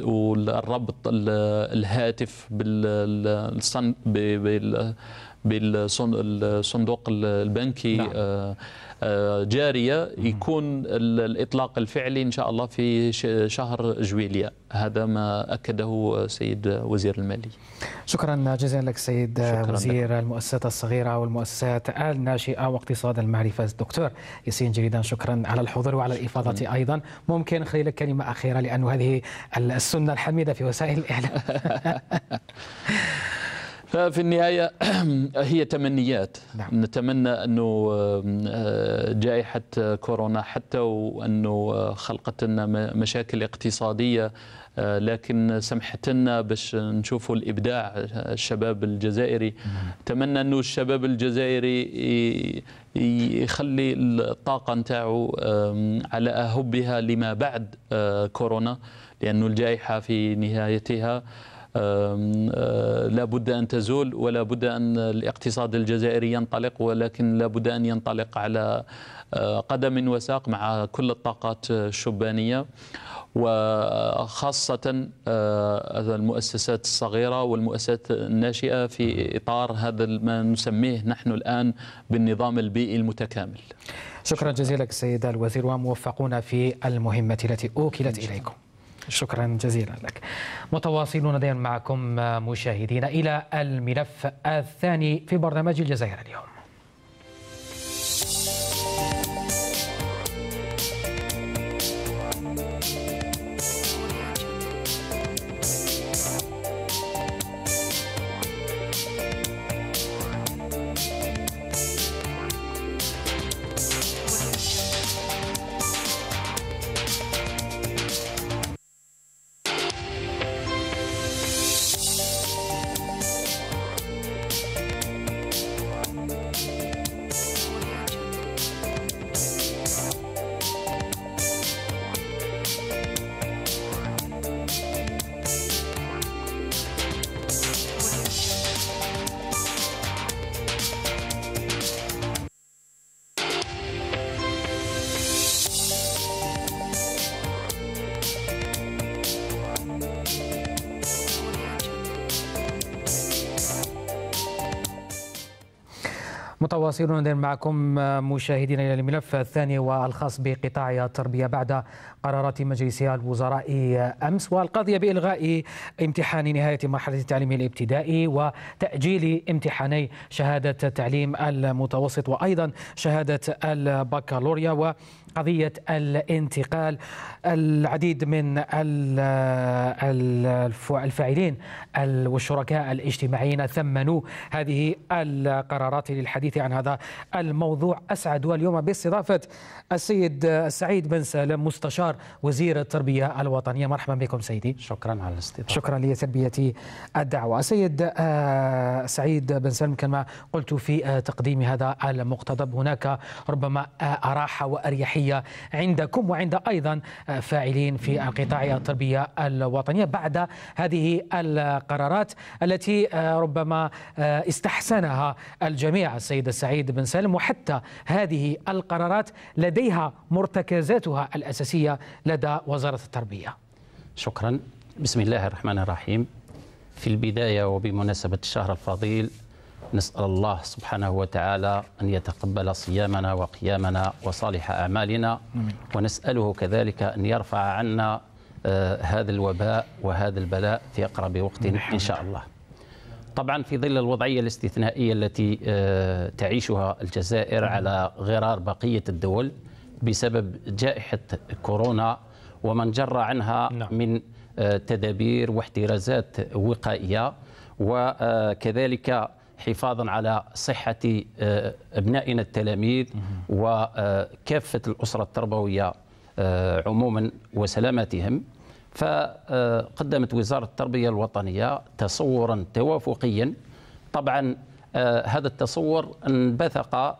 والربط الهاتف بال بالصندوق البنكي نعم. آه، آه، جارية يكون الإطلاق الفعلي إن شاء الله في شهر جويلية هذا ما أكده سيد وزير المالية شكرا جزيلا لك سيد وزير لك. المؤسسات الصغيرة والمؤسسات الناشئة واقتصاد المعرفة الدكتور ياسين جريدان شكرا على الحضور وعلى الإفاضة أيضا ممكن خلي لك كلمة أخيرة لأن هذه السنة الحميدة في وسائل الإعلام في النهاية هي تمنيات نعم. نتمنى أنه آه، جائحة كورونا حتى وأنه آه، خلقت لنا مشاكل اقتصادية آه، لكن سمحت لنا باش نشوفوا الإبداع الشباب الجزائري اتمنى نعم. أنه الشباب الجزائري يخلي الطاقة نتاعو على أهبها لما بعد كورونا لأنه الجائحة في نهايتها أه، لا بد أن تزول ولا بد أن الاقتصاد الجزائري ينطلق ولكن لا بد أن ينطلق على أه، قدم وساق مع كل الطاقات الشبانية وخاصة أه، المؤسسات الصغيرة والمؤسسات الناشئة في إطار هذا ما نسميه نحن الآن بالنظام البيئي المتكامل شكرا جزيلا سيدة الوزير وموفقون في المهمة التي أوكلت إليكم شكرا جزيلا لك متواصلون دائما معكم آه، مشاهدينا إلى الملف الثاني في برنامج الجزائر اليوم متواصلون معكم آه، مشاهدينا الى الملف الثاني والخاص بقطاع التربيه بعد قرارات مجلس الوزراء آه، امس والقضيه بالغاء امتحان نهايه مرحله التعليم الابتدائي وتاجيل امتحاني شهاده التعليم المتوسط وايضا شهاده البكالوريا قضية الانتقال العديد من الفاعلين والشركاء الاجتماعيين ثمنوا هذه القرارات للحديث عن هذا الموضوع أسعد واليوم باستضافة السيد سعيد بن سالم مستشار وزير التربية الوطنية مرحبا بكم سيدي شكرا على الاستضافة شكرا لتلبية الدعوة السيد آه، سعيد بن سالم كما قلت في آه، تقديم هذا المقتضب هناك ربما آه، أراحة وأريحية الصحيه عندكم وعند أيضا فاعلين في القطاع التربية الوطنية بعد هذه القرارات التي ربما استحسنها الجميع السيد السعيد بن سالم وحتى هذه القرارات لديها مرتكزاتها الأساسية لدى وزارة التربية شكرا بسم الله الرحمن الرحيم في البداية وبمناسبة الشهر الفضيل نسأل الله سبحانه وتعالى أن يتقبل صيامنا وقيامنا وصالح أعمالنا ونسأله كذلك أن يرفع عنا آه، هذا الوباء وهذا البلاء في أقرب وقت نعم. إن شاء الله طبعا في ظل الوضعية الاستثنائية التي آه، تعيشها الجزائر نعم. على غرار بقية الدول بسبب جائحة كورونا ومن جر عنها نعم. من آه، تدابير واحترازات وقائية وكذلك حفاظا على صحة آه، أبنائنا التلاميذ وكافة آه، الأسرة التربوية آه، عموما وسلامتهم فقدمت وزارة التربية الوطنية تصورا توافقيا طبعا هذا التصور انبثق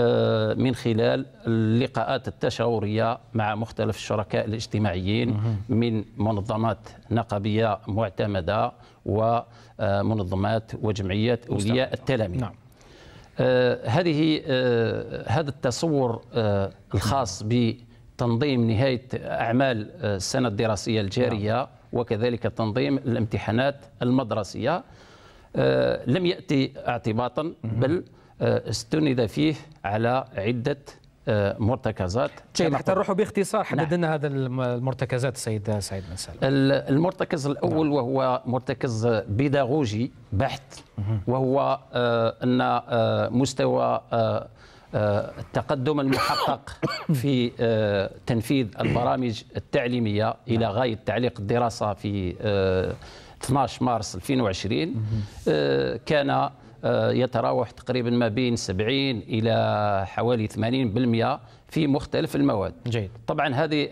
آه، من خلال اللقاءات التشاورية مع مختلف الشركاء الاجتماعيين من منظمات نقابية معتمدة ومنظمات آه، وجمعيات أولياء التلاميذ نعم. آه، هذه هذا التصور الخاص بتنظيم نهاية أعمال السنة الدراسية الجارية نعم. وكذلك تنظيم الامتحانات المدرسية لم يأتي اعتباطا بل آه، استند فيه على عده آه، مرتكزات جيد حتى نروحوا باختصار حدد لنا نعم. هذا المرتكزات السيد سعيد بن سالم المرتكز الاول نعم. وهو مرتكز بيداغوجي بحت وهو آه، ان مستوى التقدم المحقق في تنفيذ البرامج التعليميه نعم. الى غايه تعليق الدراسه في 12 مارس 2020 كان آه، يتراوح تقريبا ما بين 70 الى حوالي 80% في مختلف المواد. جيد. طبعا هذه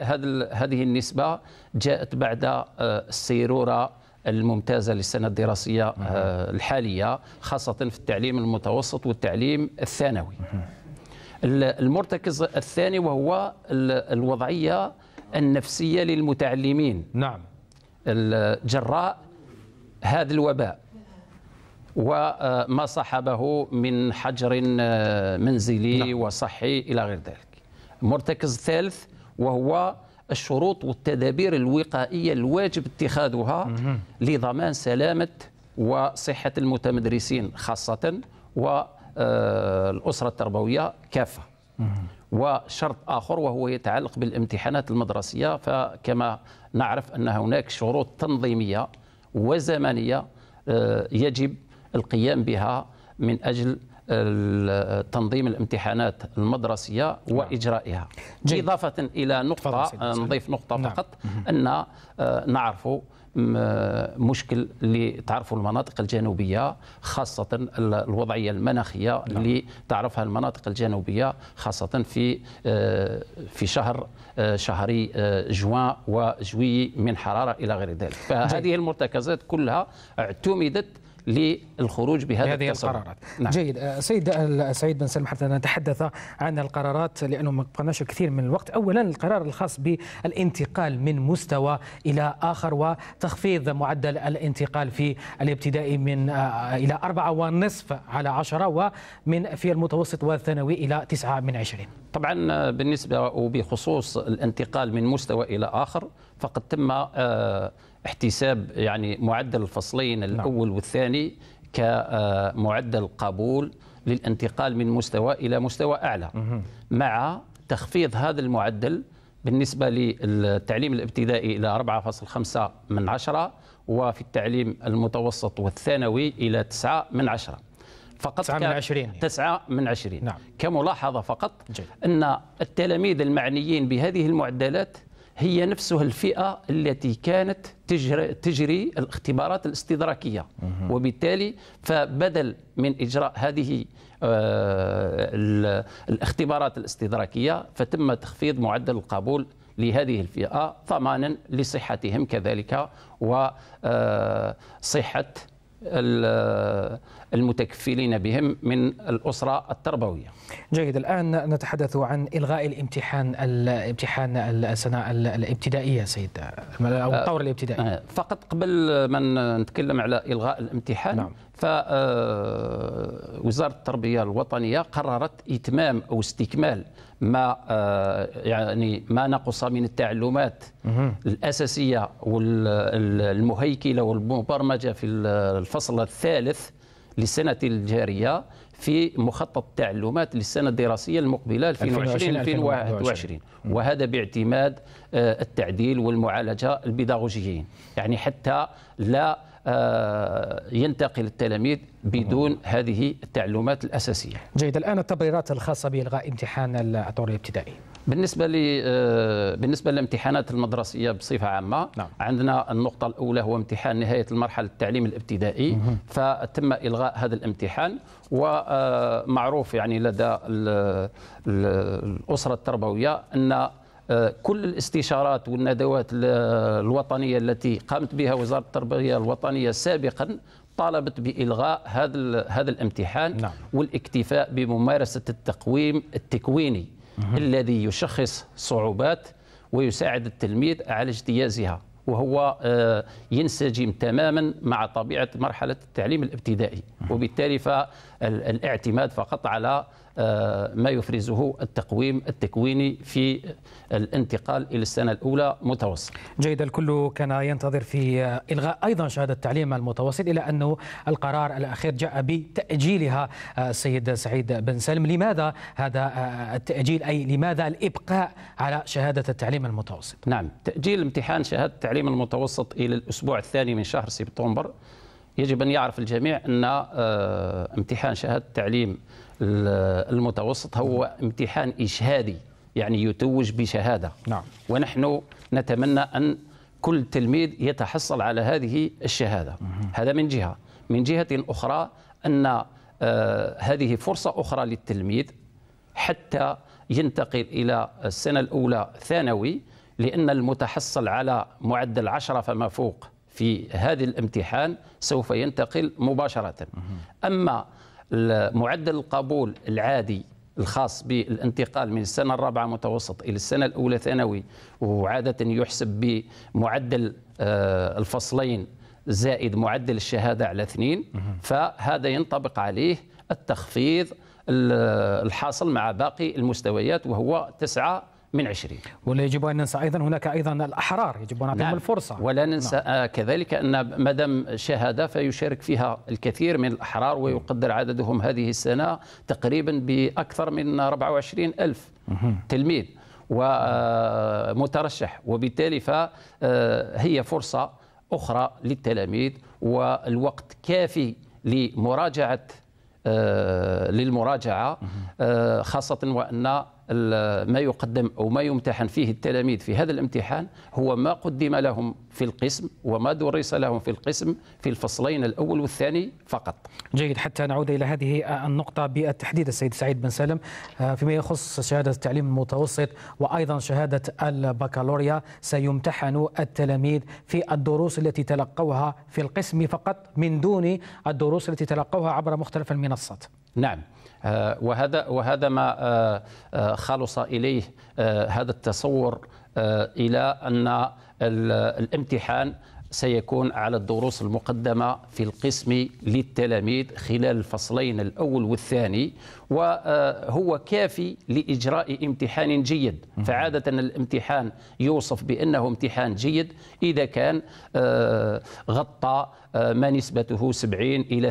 هذه النسبه جاءت بعد آه، السيروره الممتازه للسنه الدراسيه آه، الحاليه خاصه في التعليم المتوسط والتعليم الثانوي. المرتكز الثاني وهو الوضعيه النفسيه للمتعلمين. نعم. جراء هذا الوباء. وما صاحبه من حجر آه، منزلي نعم. وصحي إلى غير ذلك المرتكز الثالث وهو الشروط والتدابير الوقائية الواجب اتخاذها لضمان سلامة وصحة المتمدرسين خاصة والأسرة آه، التربوية كافة وشرط آخر وهو يتعلق بالامتحانات المدرسية فكما نعرف أن هناك شروط تنظيمية وزمنية آه، يجب القيام بها من أجل تنظيم الامتحانات المدرسية نعم. وإجرائها جيد. إضافة إلى نقطة نضيف نقطة نعم. فقط أن آه، نعرف آه، مشكل اللي تعرفوا المناطق الجنوبية خاصة الوضعية المناخية نعم. اللي تعرفها المناطق الجنوبية خاصة في آه، في شهر شهري جوان وجوي من حرارة إلى غير ذلك فهذه المرتكزات كلها اعتمدت للخروج بهذا هذه التصرف. القرارات نعم. نعم. جيد آه، سيد آه، سعيد بن سلم حتى نتحدث عن القرارات لأنه ما بقناش كثير من الوقت أولا القرار الخاص بالانتقال من مستوى إلى آخر وتخفيض معدل الانتقال في الابتدائي من آه، إلى أربعة ونصف على عشرة ومن في المتوسط والثانوي إلى تسعة من عشرين طبعا بالنسبة وبخصوص الانتقال من مستوى إلى آخر فقد تم آه احتساب يعني معدل الفصلين نعم. الأول والثاني كمعدل قبول للانتقال من مستوى إلى مستوى أعلى مع تخفيض هذا المعدل بالنسبة للتعليم الابتدائي إلى 4.5 من 10 وفي التعليم المتوسط والثانوي إلى 9 من 10 فقط 9 من 20 9 من 20 نعم. كملاحظة فقط جيد. أن التلاميذ المعنيين بهذه المعدلات هي نفسها الفئة التي كانت تجري, تجري الاختبارات الاستدراكية وبالتالي فبدل من إجراء هذه آه، الاختبارات الاستدراكية فتم تخفيض معدل القبول لهذه الفئة ضمانا لصحتهم كذلك وصحة آه، المتكفلين بهم من الأسرة التربوية جيد الآن نتحدث عن إلغاء الامتحان الامتحان السنة الابتدائية سيد أو آه، الطور الابتدائي آه، فقط قبل ما نتكلم على إلغاء الامتحان نعم. فوزارة آه، التربية الوطنية قررت إتمام أو استكمال ما يعني ما نقص من التعلمات الأساسية والمهيكلة والمبرمجة في الفصل الثالث للسنة الجارية في مخطط التعلمات للسنة الدراسية المقبلة 2020-2021 وهذا باعتماد آه، التعديل والمعالجة البيداغوجيين يعني حتى لا آه، ينتقل التلاميذ بدون هذه التعلمات الأساسية جيد الآن التبريرات الخاصة بإلغاء امتحان الدور الابتدائي بالنسبه ل آه، بالنسبه للامتحانات المدرسيه بصفه عامه نعم. عندنا النقطه الاولى هو امتحان نهايه المرحله التعليم الابتدائي مه. فتم الغاء هذا الامتحان ومعروف آه، يعني لدى الاسره التربويه ان آه، كل الاستشارات والندوات الوطنيه التي قامت بها وزاره التربيه الوطنيه سابقا طالبت بإلغاء هذا هذا الامتحان نعم. والاكتفاء بممارسة التقويم التكويني الذي يشخص صعوبات ويساعد التلميذ على اجتيازها وهو آه، ينسجم تماما مع طبيعه مرحله التعليم الابتدائي وبالتالي فالاعتماد فقط على آه، ما يفرزه التقويم التكويني في الانتقال إلى السنة الأولى متوسط جيد الكل كان ينتظر في إلغاء أيضا شهادة التعليم المتوسط إلى أنه القرار الأخير جاء بتأجيلها آه، السيد سعيد بن سلم، لماذا هذا آه، التأجيل أي لماذا الإبقاء على شهادة التعليم المتوسط نعم تأجيل امتحان شهادة التعليم المتوسط إلى الأسبوع الثاني من شهر سبتمبر يجب أن يعرف الجميع أن امتحان شهادة التعليم المتوسط هو امتحان إشهادي يعني يتوج بشهادة نعم. ونحن نتمنى أن كل تلميذ يتحصل على هذه الشهادة مم. هذا من جهة من جهة أخرى أن آه، هذه فرصة أخرى للتلميذ حتى ينتقل إلى السنة الأولى ثانوي لأن المتحصل على معدل عشرة فما فوق في هذا الامتحان سوف ينتقل مباشرة أما معدل القبول العادي الخاص بالانتقال من السنة الرابعة متوسط إلى السنة الأولى ثانوي وعادة يحسب بمعدل آه، الفصلين زائد معدل الشهادة على اثنين فهذا ينطبق عليه التخفيض الحاصل مع باقي المستويات وهو تسعة من 20 ولا يجب أن ننسى أيضا هناك أيضا الأحرار يجب أن نعطيهم نعم. الفرصة ولا نعم. ننسى نعم. كذلك أن مدام شهادة فيشارك فيها الكثير من الأحرار ويقدر عددهم هذه السنة تقريبا بأكثر من 24 ألف تلميذ ومترشح آه، وبالتالي فهي آه، فرصة أخرى للتلاميذ والوقت كافي لمراجعة للمراجعة خاصة وأن ما يقدم أو ما يمتحن فيه التلاميذ في هذا الامتحان هو ما قدم لهم في القسم وما درس لهم في القسم في الفصلين الأول والثاني فقط جيد حتى نعود إلى هذه النقطة بالتحديد السيد سعيد بن سالم آه، فيما يخص شهادة التعليم المتوسط وأيضا شهادة البكالوريا سيمتحن التلاميذ في الدروس التي تلقوها في القسم فقط من دون الدروس التي تلقوها عبر مختلف المنصات نعم آه، وهذا وهذا ما آه، آه، خلص اليه هذا التصور الى ان الامتحان سيكون على الدروس المقدمة في القسم للتلاميذ خلال الفصلين الأول والثاني وهو كافي لإجراء امتحان جيد فعادة الامتحان يوصف بأنه امتحان جيد إذا كان غطى ما نسبته 70 إلى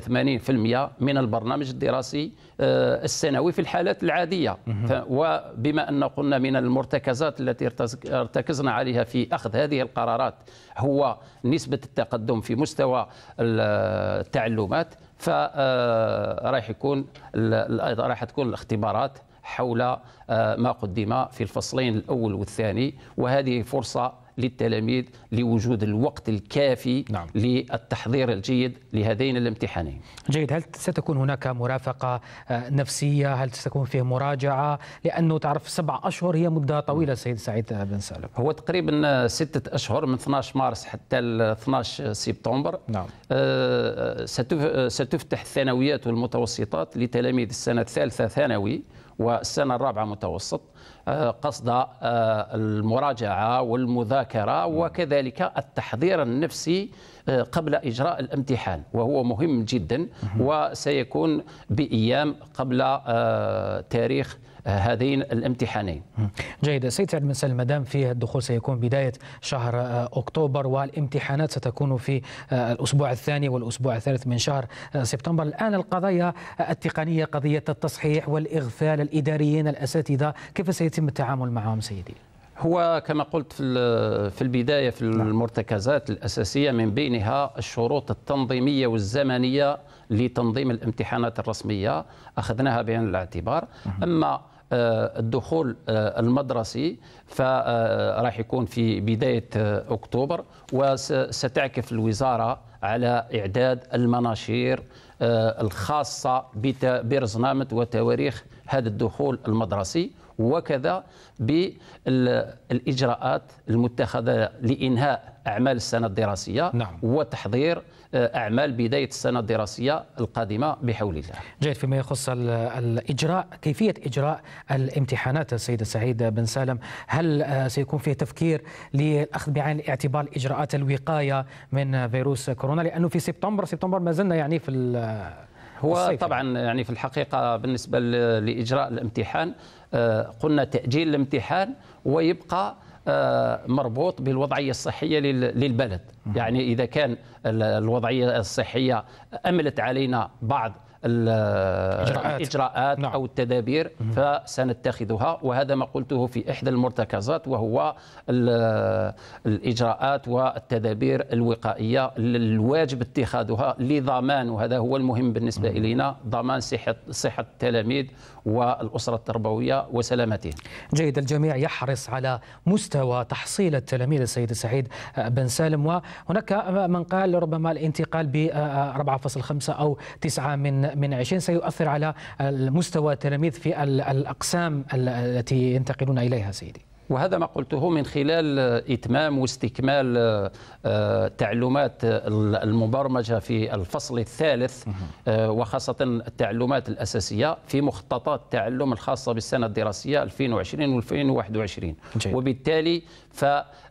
80% من البرنامج الدراسي آه، السنوي في الحالات العادية وبما أن قلنا من المرتكزات التي ارتكزنا عليها في أخذ هذه القرارات هو نسبة التقدم في مستوى التعلمات فراح آه، يكون راح تكون الاختبارات حول آه، ما قدم في الفصلين الأول والثاني وهذه فرصة للتلاميذ لوجود الوقت الكافي نعم. للتحضير الجيد لهذين الامتحانين جيد هل ستكون هناك مرافقة آه، نفسية هل ستكون فيه مراجعة لأنه تعرف سبع أشهر هي مدة طويلة نعم. سيد سعيد بن سالم هو تقريبا ستة أشهر من 12 مارس حتى 12 سبتمبر نعم. آه، آه، ستفتح الثانويات والمتوسطات لتلاميذ السنة الثالثة ثانوي والسنة الرابعة متوسط آه، قصد آه، المراجعة والمذاكرة نعم. وكذلك التحضير النفسي آه، قبل إجراء الامتحان وهو مهم جدا وسيكون بأيام قبل تاريخ هذين الامتحانين جيد سيد سعد بن سلم مدام فيه الدخول سيكون بداية شهر آه، أكتوبر والامتحانات ستكون في آه، الأسبوع الثاني والأسبوع الثالث من شهر آه، سبتمبر الآن القضايا التقنية قضية التصحيح والإغفال الإداريين الأساتذة كيف سيتم التعامل معهم سيدي؟ هو كما قلت في في البدايه في نعم. المرتكزات الاساسيه من بينها الشروط التنظيميه والزمنيه لتنظيم الامتحانات الرسميه اخذناها بعين الاعتبار اما آه، الدخول آه، المدرسي فراح يكون في بداية آه، أكتوبر وستعكف الوزارة على إعداد المناشير الخاصة برزنامة وتواريخ هذا الدخول المدرسي وكذا بالإجراءات المتخذة لإنهاء أعمال السنة الدراسية نعم. وتحضير آه، أعمال بداية السنة الدراسية القادمة بحول الله جيد فيما يخص الإجراء كيفية إجراء الامتحانات السيد سعيد بن سالم هل آه، سيكون فيه تفكير لأخذ بعين الاعتبار إجراءات الوقاية من فيروس كورونا لأنه في سبتمبر سبتمبر ما زلنا يعني في هو يعني. طبعا يعني في الحقيقة بالنسبة لإجراء الامتحان آه، قلنا تأجيل الامتحان ويبقى آه، مربوط بالوضعية الصحية للبلد يعني إذا كان الوضعية الصحية أملت علينا بعض الإجراءات, الإجراءات نعم. أو التدابير فسنتخذها وهذا ما قلته في إحدى المرتكزات وهو الإجراءات والتدابير الوقائية الواجب اتخاذها لضمان وهذا هو المهم بالنسبة إلينا ضمان صحة, صحة التلاميذ والأسرة التربوية وسلامتهم جيد الجميع يحرص على مستوى تحصيل التلاميذ السيد سعيد بن سالم وهناك من قال ربما الانتقال ب 4.5 أو 9 من من 20 سيؤثر على مستوى التلاميذ في الأقسام التي ينتقلون إليها سيدي وهذا ما قلته من خلال إتمام واستكمال آه، تعلمات المبرمجة في الفصل الثالث آه، وخاصة التعلمات الأساسية في مخططات التعلم الخاصة بالسنة الدراسية 2020 و2021 وبالتالي ف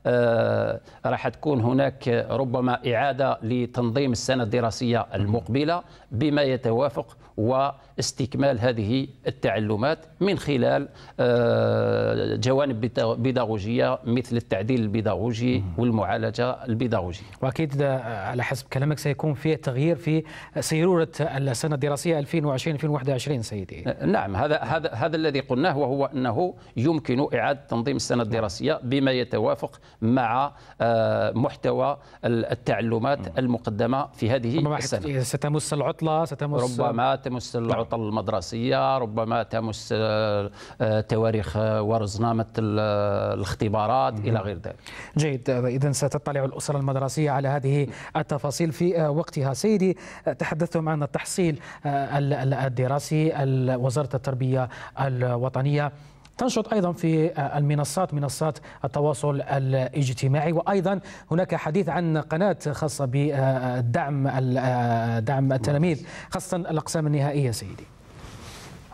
آه، راح تكون هناك ربما إعادة لتنظيم السنة الدراسية المقبلة بما يتوافق واستكمال هذه التعلمات من خلال آه، جوانب بيداغوجيه مثل التعديل البيداغوجي والمعالجه البيداغوجيه. واكيد آه، على حسب كلامك سيكون في تغيير في سيروره السنه الدراسيه 2020 2021 سيدي. آه، نعم هذا هذا هذا الذي قلناه وهو انه يمكن اعاده تنظيم السنه نعم. الدراسيه بما يتوافق مع محتوى التعلمات نعم. المقدمه في هذه السنه. ستمس العطله ستمس ربما تمس العطل المدرسية ربما تمس آه، آه، تواريخ آه، ورزنامة الاختبارات إلى غير ذلك جيد إذا ستطلع الأسرة المدرسية على هذه التفاصيل في وقتها سيدي تحدثتم عن التحصيل الدراسي وزارة التربية الوطنية تنشط أيضا في آه، المنصات منصات التواصل الاجتماعي وأيضا هناك حديث عن قناة خاصة بدعم آه، دعم التلاميذ خاصة الأقسام النهائية سيدي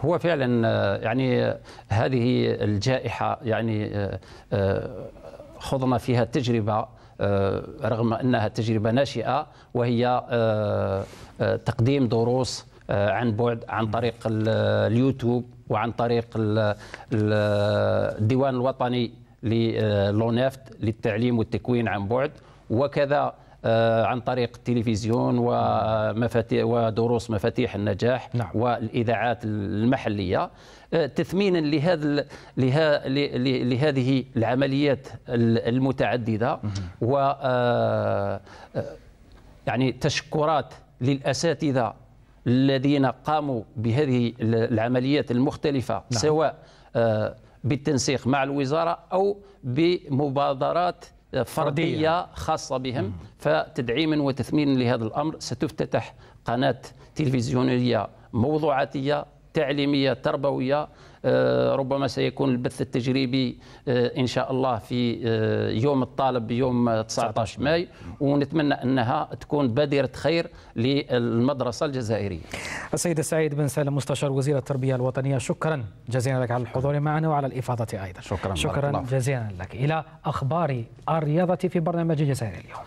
هو فعلا آه، يعني هذه الجائحة يعني خضنا فيها تجربه رغم أنها تجربة ناشئة وهي تقديم دروس عن بعد عن طريق اليوتيوب وعن طريق الديوان الوطني للونافت آه، للتعليم والتكوين عن بعد وكذا آه، عن طريق التلفزيون ومفاتيح آه، ودروس مفاتيح النجاح نعم. والاذاعات المحليه تثمينا لهذا لها لهذه العمليات المتعدده و يعني تشكرات للاساتذه الذين قاموا بهذه العمليات المختلفة نعم. سواء آه، بالتنسيق مع الوزارة أو بمبادرات آه، فردية خاصة بهم فتدعيما وتثمينا لهذا الأمر ستفتتح قناة تلفزيونية موضوعاتية تعليميه تربويه آه، ربما سيكون البث التجريبي آه، ان شاء الله في آه، يوم الطالب يوم 19 ماي نعم. ونتمنى انها تكون بادره خير للمدرسه الجزائريه. السيد سعيد بن سالم مستشار وزير التربيه الوطنيه شكرا جزيلا لك على الحضور معنا وعلى الافاضه ايضا. شكرا شكرا جزيلا لك الى اخبار الرياضه في برنامج الجزائر اليوم.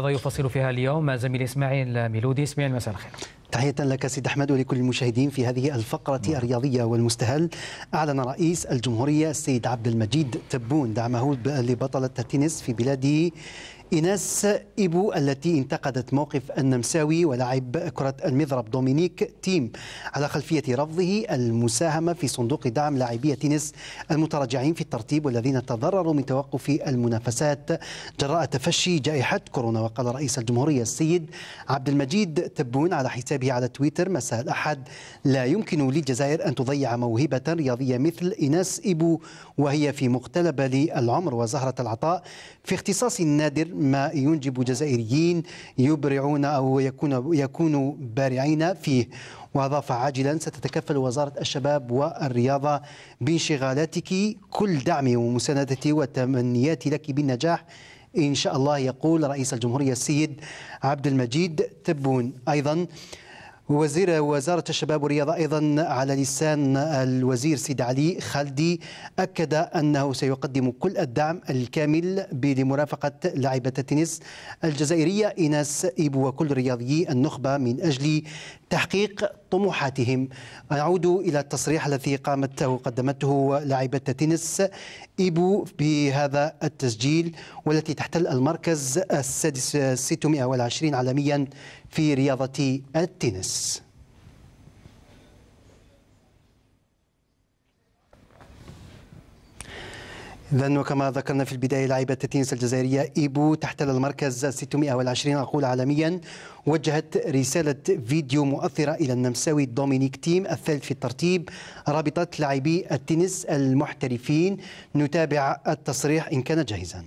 الرياضة يفصل فيها اليوم زميلي إسماعيل ميلودي إسماعيل مساء الخير تحية لك سيد أحمد ولكل المشاهدين في هذه الفقرة نعم. الرياضية والمستهل أعلن رئيس الجمهورية السيد عبد المجيد تبون دعمه لبطلة التنس في بلاده إيناس إيبو التي انتقدت موقف النمساوي ولاعب كرة المضرب دومينيك تيم على خلفية رفضه المساهمة في صندوق دعم لاعبي تنس المتراجعين في الترتيب والذين تضرروا من توقف المنافسات جراء تفشي جائحة كورونا وقال رئيس الجمهورية السيد عبد المجيد تبون على حسابه على تويتر مساء الأحد لا يمكن للجزائر أن تضيع موهبة رياضية مثل إيناس إيبو وهي في مقتلبة للعمر وزهرة العطاء في اختصاص نادر ما ينجب جزائريين يبرعون أو يكون يكونوا بارعين فيه وأضاف عاجلا ستتكفل وزارة الشباب والرياضة بانشغالاتك كل دعمي ومساندتي وتمنياتي لك بالنجاح إن شاء الله يقول رئيس الجمهورية السيد عبد المجيد تبون أيضا وزير وزارة الشباب والرياضة أيضا على لسان الوزير سيد علي خالدي أكد أنه سيقدم كل الدعم الكامل لمرافقة لاعبة التنس الجزائرية إيناس إيبو وكل رياضيي النخبة من أجل تحقيق طموحاتهم نعود إلى التصريح الذي قامته قدمته لاعبة التنس إيبو بهذا التسجيل والتي تحتل المركز السادس 620 عالميا في رياضة التنس إذا وكما ذكرنا في البداية لاعبة التنس الجزائرية إيبو تحتل المركز 620 عقول عالميا وجهت رسالة فيديو مؤثرة إلى النمساوي دومينيك تيم الثالث في الترتيب رابطة لاعبي التنس المحترفين نتابع التصريح إن كان جاهزاً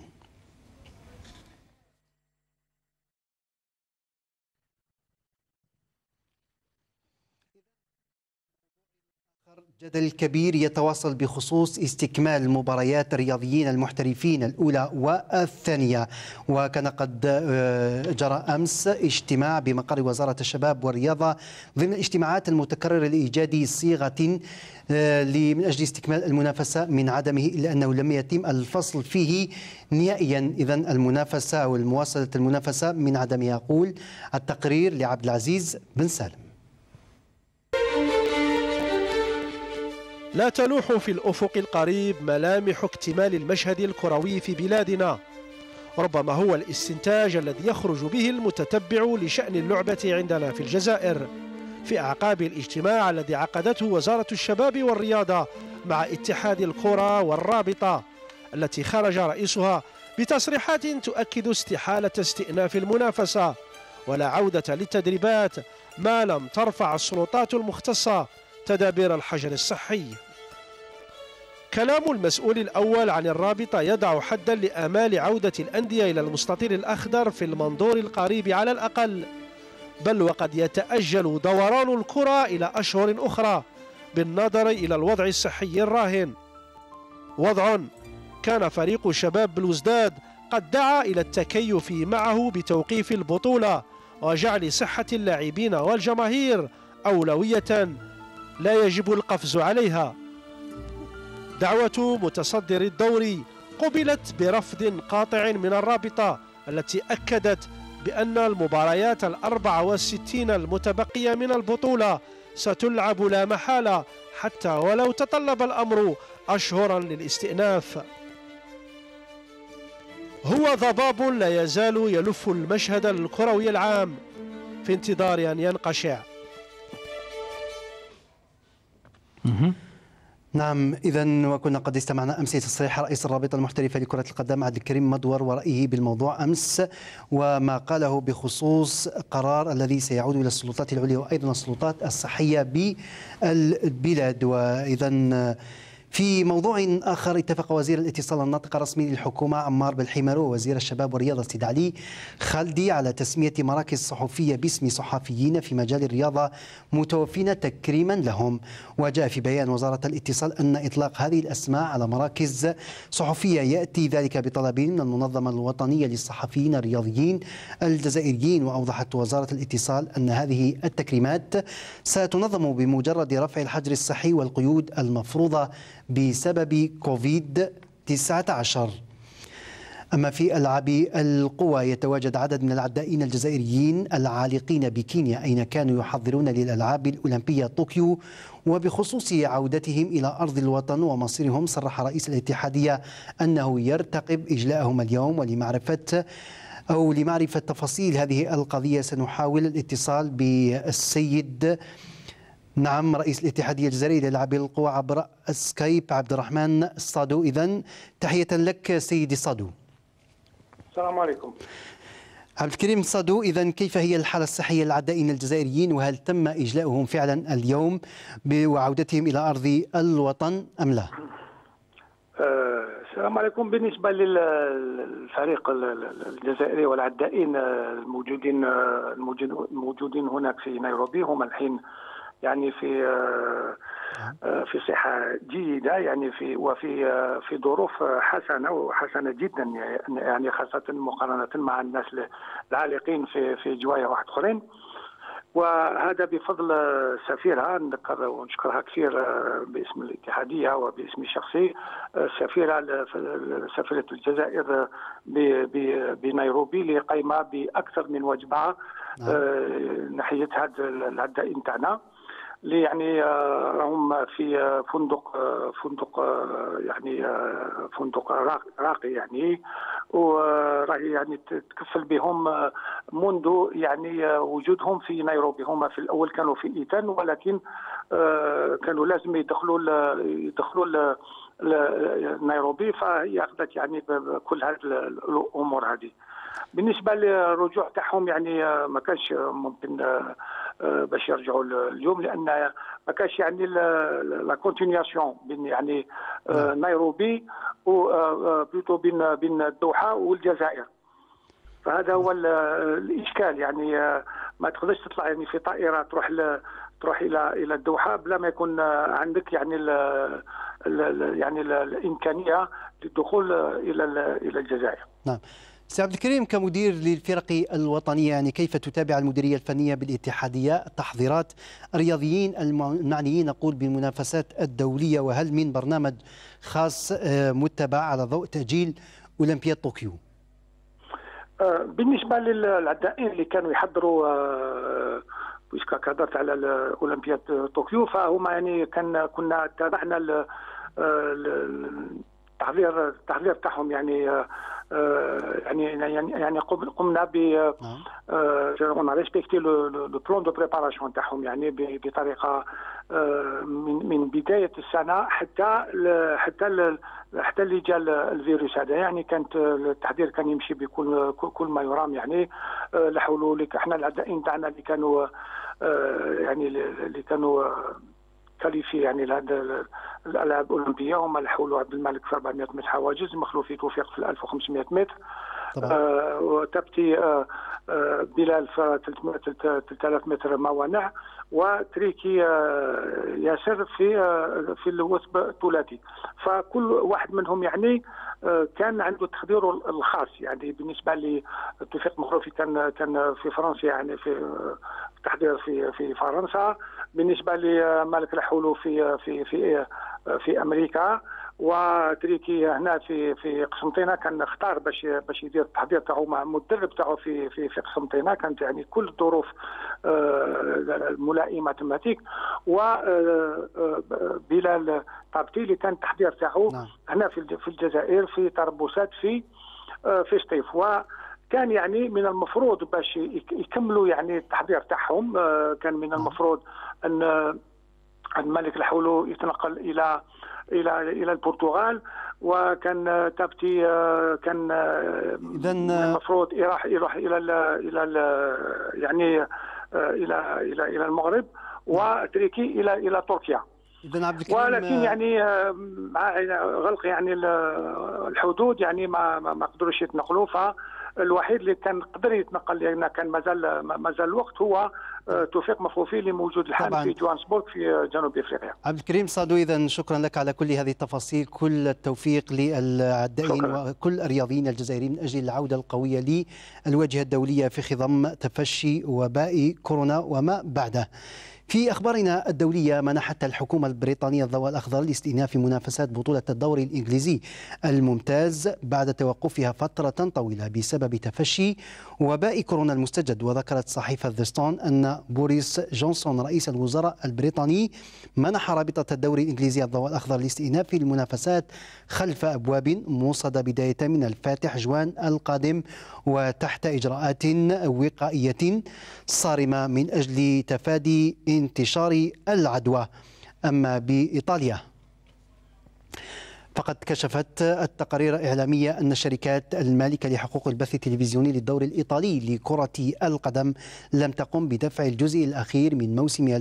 جدل كبير يتواصل بخصوص استكمال مباريات الرياضيين المحترفين الأولى والثانية وكان قد آه، جرى أمس اجتماع بمقر وزارة الشباب والرياضة ضمن الاجتماعات المتكررة لإيجاد صيغة آه، من أجل استكمال المنافسة من عدمه إلا أنه لم يتم الفصل فيه نهائيا إذا المنافسة أو مواصلة المنافسة من عدمها يقول التقرير لعبد العزيز بن سالم لا تلوح في الأفق القريب ملامح اكتمال المشهد الكروي في بلادنا ربما هو الاستنتاج الذي يخرج به المتتبع لشأن اللعبة عندنا في الجزائر في أعقاب الاجتماع الذي عقدته وزارة الشباب والرياضة مع اتحاد الكرة والرابطة التي خرج رئيسها بتصريحات تؤكد استحالة استئناف المنافسة ولا عودة للتدريبات ما لم ترفع السلطات المختصة تدابير الحجر الصحي كلام المسؤول الأول عن الرابطة يضع حدا لآمال عودة الأندية إلى المستطيل الأخضر في المنظور القريب على الأقل بل وقد يتأجل دوران الكرة إلى أشهر أخرى بالنظر إلى الوضع الصحي الراهن وضع كان فريق شباب بلوزداد قد دعا إلى التكيف معه بتوقيف البطولة وجعل صحة اللاعبين والجماهير أولوية لا يجب القفز عليها دعوة متصدر الدوري قبلت برفض قاطع من الرابطة التي أكدت بأن المباريات الأربع والستين المتبقية من البطولة ستلعب لا محالة حتى ولو تطلب الأمر أشهرا للاستئناف هو ضباب لا يزال يلف المشهد الكروي العام في انتظار أن ينقشع نعم اذا وكنا قد استمعنا امس تصريح رئيس الرابطه المحترفه لكره القدم عبد الكريم مدور ورايه بالموضوع امس وما قاله بخصوص قرار الذي سيعود الى السلطات العليا وايضا السلطات الصحيه بالبلاد واذا في موضوع آخر اتفق وزير الاتصال الناطق الرسمي للحكومة عمار بالحمر ووزير الشباب والرياضة سيد علي خالدي على تسمية مراكز صحفية باسم صحفيين في مجال الرياضة متوفين تكريما لهم وجاء في بيان وزارة الاتصال أن إطلاق هذه الأسماء على مراكز صحفية يأتي ذلك بطلب من المنظمة الوطنية للصحفيين الرياضيين الجزائريين وأوضحت وزارة الاتصال أن هذه التكريمات ستنظم بمجرد رفع الحجر الصحي والقيود المفروضة بسبب كوفيد 19 أما في ألعاب القوى يتواجد عدد من العدائين الجزائريين العالقين بكينيا أين كانوا يحضرون للألعاب الأولمبية طوكيو وبخصوص عودتهم إلى أرض الوطن ومصيرهم صرح رئيس الاتحادية أنه يرتقب إجلاءهم اليوم ولمعرفة أو لمعرفة تفاصيل هذه القضية سنحاول الاتصال بالسيد نعم رئيس الاتحادية الجزائرية للعب القوى عبر سكايب عبد الرحمن الصادو إذا تحية لك سيدي صادو السلام عليكم عبد الكريم صادو إذا كيف هي الحالة الصحية للعدائين الجزائريين وهل تم إجلاؤهم فعلا اليوم وعودتهم إلى أرض الوطن أم لا؟ أه، السلام عليكم بالنسبة للفريق الجزائري والعدائين الموجودين الموجودين هناك في نيروبي هم الحين يعني في آه، آه، في صحه جيده يعني في وفي آه، في ظروف حسنه وحسنه جدا يعني خاصه مقارنه مع الناس العالقين في في جوايه واحد اخرين وهذا بفضل سفيرها نذكر ونشكرها كثير باسم الاتحاديه وباسمي الشخصي السفيره سفيره الجزائر بنيروبي اللي قايمه باكثر من وجبه نعم. ناحيه هذا الدائم تاعنا اللي يعني آه، هم في آه، فندق آه، فندق يعني فندق راقي يعني وراهي يعني تكفل بهم منذ يعني وجودهم في نيروبي هما في الاول كانوا في ايتان ولكن كانوا لازم يدخلوا يدخلوا نيروبي فهي اخذت يعني كل هذه الامور هذه بالنسبه للرجوع تاعهم يعني آه، ما كانش ممكن آه، آه، باش يرجعوا اليوم لان ما كانش يعني لا كونتينياسيون بين يعني نيروبي نعم. بلوتو بين بين الدوحه والجزائر فهذا هو الاشكال يعني ما تقدرش تطلع يعني في طائره تروح تروح الى الى الدوحه بلا ما يكون عندك يعني الـ الـ يعني الامكانيه للدخول الى الى الجزائر نعم سي عبد الكريم كمدير للفرق الوطنيه يعني كيف تتابع المديريه الفنيه بالاتحاديه تحضيرات الرياضيين المعنيين نقول بالمنافسات الدوليه وهل من برنامج خاص آه، متبع على ضوء تاجيل اولمبياد طوكيو؟ آه، بالنسبه للعدائين اللي كانوا يحضروا آه، بويسكا هضرت على اولمبياد طوكيو فهما يعني كان كنا تابعنا التحضير التحضير تاعهم يعني آه، يعني يعني, يعني قمنا ب اون ريسبكتي لو بلون دو بريباراسيون تاعهم يعني بطريقه آه، من من بدايه السنه حتى حتى حتى اللي جا الفيروس هذا يعني كانت التحضير كان يمشي بكل كل ما يرام يعني آه، لحولوا احنا الاعدائين تاعنا اللي كانوا يعني اللي كانوا في يعني لهذا الالعاب الاولمبيه هما اللي حولوا عبد الملك في 400 متر حواجز مخلوفي توفيق في 1500 متر آه وتبتي آه آه بلال في 3000 متر موانع وتريكي آه، ياسر في آه، في الوثب الثلاثي فكل واحد منهم يعني آه، كان عنده تقديره الخاص يعني بالنسبه لتوفيق مخروفي كان كان في فرنسا يعني في تحضير في في فرنسا بالنسبه لمالك الحلو في في في في امريكا وتريكي هنا في في قسنطينه كان اختار باش باش يدير التحضير تاعو مع المدرب تاعو في في في قسنطينه كانت يعني كل الظروف آه، الملائمه تماتيك آه، آه، طابتي اللي كان التحضير تاعو نعم. هنا في الجزائر في طربوسات في في شطيف و كان يعني من المفروض باش يكملوا يعني التحضير تاعهم آه، كان من نعم. المفروض ان الملك آه، الحولو يتنقل الى الى الى البرتغال وكان تابتي آه، كان اذا المفروض يروح يروح الى الى يعني الى الى الى المغرب نعم. وتريكي الى الى تركيا اذا عبد الكريم ولكن يعني مع غلق يعني الحدود يعني ما ما قدروش يتنقلوا ف الوحيد اللي كان قدر يتنقل لان كان مازال مازال الوقت هو آه، توفيق مفروفي اللي موجود الحال في جوهانسبورغ في جنوب افريقيا. عبد الكريم صادو اذا شكرا لك على كل هذه التفاصيل كل التوفيق للعدائين وكل الرياضيين الجزائريين من اجل العوده القويه للواجهه الدوليه في خضم تفشي وباء كورونا وما بعده. في أخبارنا الدولية منحت الحكومة البريطانية الضوء الأخضر لاستئناف منافسات بطولة الدوري الإنجليزي الممتاز بعد توقفها فترة طويلة بسبب تفشي وباء كورونا المستجد وذكرت صحيفة ذا ستون أن بوريس جونسون رئيس الوزراء البريطاني منح رابطة الدوري الإنجليزي الضوء الأخضر لاستئناف المنافسات خلف أبواب موصدة بداية من الفاتح جوان القادم وتحت إجراءات وقائية صارمة من أجل تفادي انتشار العدوى أما بإيطاليا فقد كشفت التقارير الإعلامية أن الشركات المالكة لحقوق البث التلفزيوني للدور الإيطالي لكرة القدم لم تقم بدفع الجزء الأخير من موسم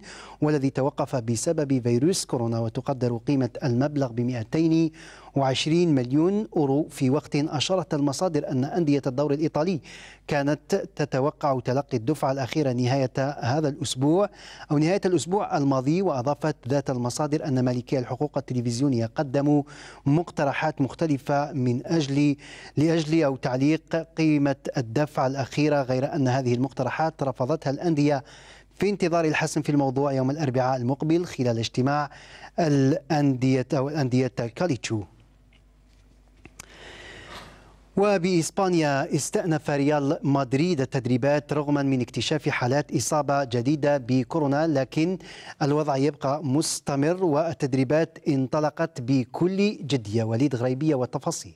2019-2020 والذي توقف بسبب فيروس كورونا وتقدر قيمة المبلغ ب 200 وعشرين مليون أورو في وقت أشارت المصادر أن أندية الدور الإيطالي كانت تتوقع تلقي الدفعة الأخيرة نهاية هذا الأسبوع أو نهاية الأسبوع الماضي وأضافت ذات المصادر أن مالكي الحقوق التلفزيونية قدموا مقترحات مختلفة من أجل لأجل أو تعليق قيمة الدفعة الأخيرة غير أن هذه المقترحات رفضتها الأندية في انتظار الحسم في الموضوع يوم الأربعاء المقبل خلال اجتماع الأندية أو الأندية الكاليتشو وبإسبانيا استأنف ريال مدريد التدريبات رغما من اكتشاف حالات إصابة جديدة بكورونا لكن الوضع يبقى مستمر والتدريبات انطلقت بكل جدية وليد غريبية والتفاصيل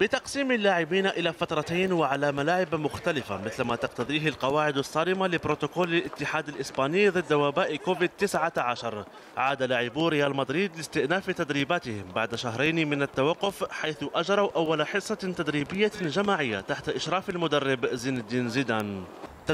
بتقسيم اللاعبين إلى فترتين وعلى ملاعب مختلفة مثل ما تقتضيه القواعد الصارمة لبروتوكول الاتحاد الإسباني ضد وباء كوفيد 19 عاد لاعبو ريال مدريد لاستئناف تدريباتهم بعد شهرين من التوقف حيث أجروا أول حصة تدريبية جماعية تحت إشراف المدرب زين الدين زيدان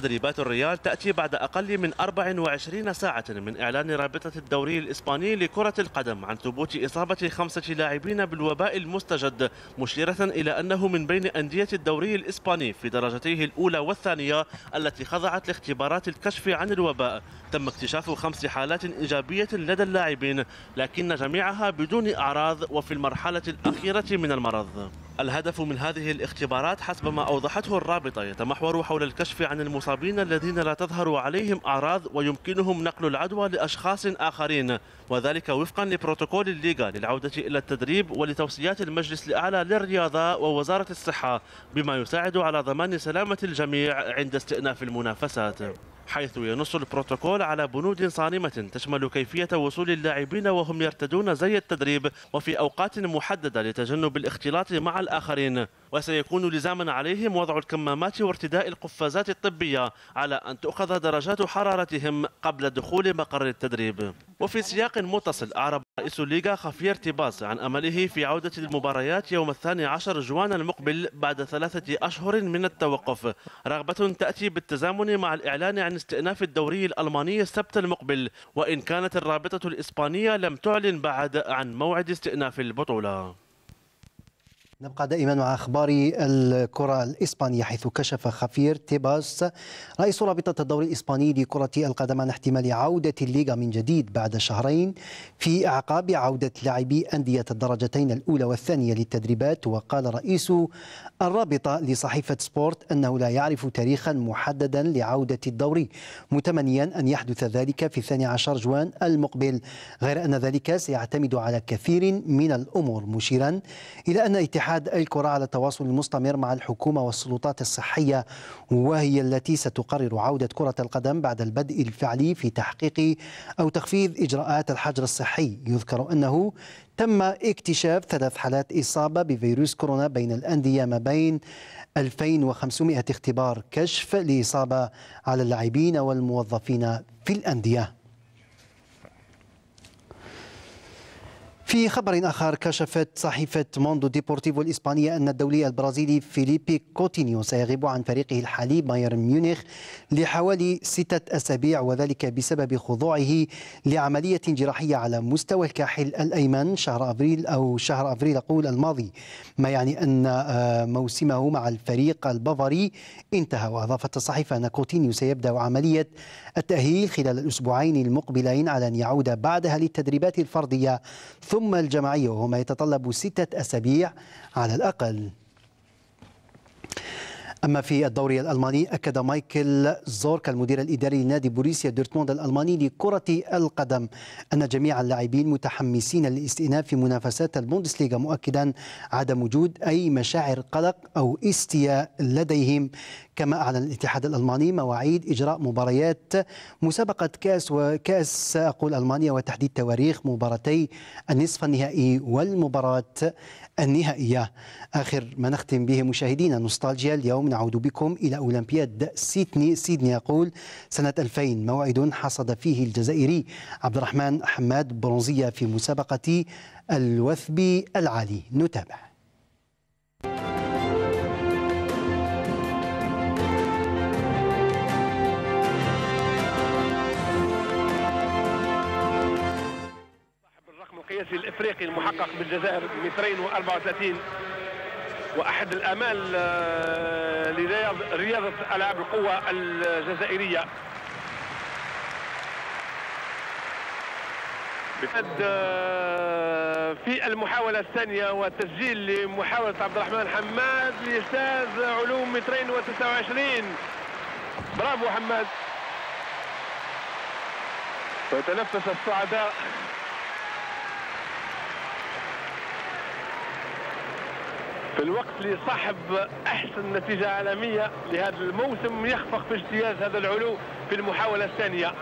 تدريبات الريال تأتي بعد أقل من 24 ساعة من إعلان رابطة الدوري الإسباني لكرة القدم عن ثبوت إصابة خمسة لاعبين بالوباء المستجد مشيرة إلى أنه من بين أندية الدوري الإسباني في درجتيه الأولى والثانية التي خضعت لاختبارات الكشف عن الوباء تم اكتشاف خمس حالات إيجابية لدى اللاعبين لكن جميعها بدون أعراض وفي المرحلة الأخيرة من المرض الهدف من هذه الاختبارات حسب ما أوضحته الرابطة يتمحور حول الكشف عن المصابين الذين لا تظهر عليهم أعراض ويمكنهم نقل العدوى لأشخاص آخرين وذلك وفقا لبروتوكول الليغا للعودة إلى التدريب ولتوصيات المجلس الأعلى للرياضة ووزارة الصحة بما يساعد على ضمان سلامة الجميع عند استئناف المنافسات حيث ينص البروتوكول على بنود صارمة تشمل كيفية وصول اللاعبين وهم يرتدون زي التدريب وفي أوقات محددة لتجنب الاختلاط مع الآخرين وسيكون لزاما عليهم وضع الكمامات وارتداء القفازات الطبية على أن تؤخذ درجات حرارتهم قبل دخول مقر التدريب وفي سياق متصل أعرب رئيس الليغا خفير تيباز عن أمله في عودة المباريات يوم الثاني عشر جوان المقبل بعد ثلاثة أشهر من التوقف رغبة تأتي بالتزامن مع الإعلان عن استئناف الدوري الألماني السبت المقبل وإن كانت الرابطة الإسبانية لم تعلن بعد عن موعد استئناف البطولة نبقى دائما مع اخبار الكره الاسبانيه حيث كشف خفير تيباس رئيس رابطه الدوري الاسباني لكره القدم عن احتمال عوده الليغا من جديد بعد شهرين في اعقاب عوده لاعبي انديه الدرجتين الاولى والثانيه للتدريبات وقال رئيس الرابطه لصحيفه سبورت انه لا يعرف تاريخا محددا لعوده الدوري متمنيا ان يحدث ذلك في 12 جوان المقبل غير ان ذلك سيعتمد على كثير من الامور مشيرا الى ان اتحاد اتحاد الكرة على تواصل مستمر مع الحكومة والسلطات الصحية وهي التي ستقرر عودة كرة القدم بعد البدء الفعلي في تحقيق أو تخفيض إجراءات الحجر الصحي يذكر أنه تم اكتشاف ثلاث حالات إصابة بفيروس كورونا بين الأندية ما بين 2500 اختبار كشف لإصابة على اللاعبين والموظفين في الأندية في خبر آخر كشفت صحيفة موندو ديبورتيفو الإسبانية أن الدولي البرازيلي فيليبي كوتينيو سيغيب عن فريقه الحالي بايرن ميونخ لحوالي ستة أسابيع وذلك بسبب خضوعه لعملية جراحية على مستوى الكاحل الأيمن شهر أبريل أو شهر أبريل أقول الماضي ما يعني أن آه، موسمه مع الفريق البافاري انتهى وأضافت الصحيفة أن كوتينيو سيبدأ عملية التأهيل خلال الأسبوعين المقبلين على أن يعود بعدها للتدريبات الفردية ثم الجماعية وهو ما يتطلب ستة أسابيع على الأقل أما في الدوري الألماني أكد مايكل زورك المدير الإداري لنادي بوريسيا دورتموند الألماني لكرة القدم أن جميع اللاعبين متحمسين للاستئناف في منافسات البوندسليغا مؤكدا عدم وجود أي مشاعر قلق أو استياء لديهم كما أعلن الاتحاد الألماني مواعيد إجراء مباريات مسابقة كأس وكأس أقول ألمانيا وتحديد تواريخ مباراتي النصف النهائي والمباراة النهائية آخر ما نختم به مشاهدينا نوستالجيا اليوم نعود بكم إلى أولمبياد سيدني سيدني يقول سنة 2000 موعد حصد فيه الجزائري عبد الرحمن حماد برونزية في مسابقة الوثب العالي نتابع القياسي الافريقي المحقق بالجزائر مترين و34 واحد الامال آه، لرياضه العاب القوه الجزائريه آه، في المحاولة الثانية والتسجيل لمحاولة عبد الرحمن حماد لإستاذ علوم مترين و29 برافو حماد ويتنفس الصعداء في الوقت اللي صاحب احسن نتيجه عالميه لهذا الموسم يخفق في اجتياز هذا العلو في المحاوله الثانيه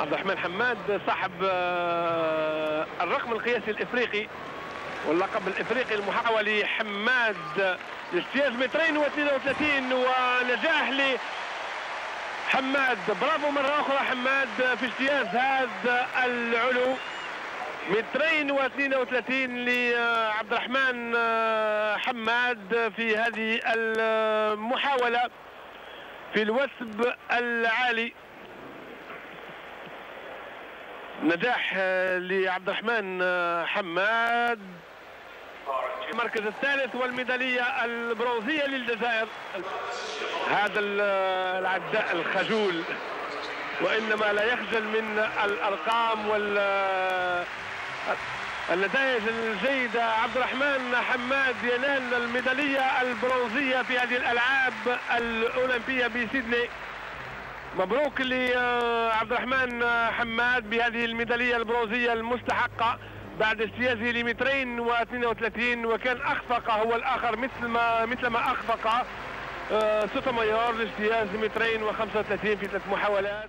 عبد الرحمن حماد صاحب آه، الرقم القياسي الافريقي واللقب الافريقي المحاولي حماد اجتياز مترين و32 ونجاح ل حماد برافو مره اخرى حماد في اجتياز هذا العلو مترين و32 لعبد الرحمن آه، حماد آه، في هذه المحاولة في الوثب العالي نجاح آه، لعبد الرحمن حماد المركز الثالث والميدالية البرونزية للجزائر هذا العداء الخجول وإنما لا يخجل من الأرقام وال النتائج الجيدة عبد الرحمن حماد ينال الميدالية البرونزية في هذه الألعاب الأولمبية بسيدني مبروك لعبد الرحمن حماد بهذه الميدالية البرونزية المستحقة بعد اجتيازه لمترين و32 وكان اخفق هو الاخر مثل ما مثل ما اخفق آه، سوتوميور لاجتياز مترين و35 في ثلاث محاولات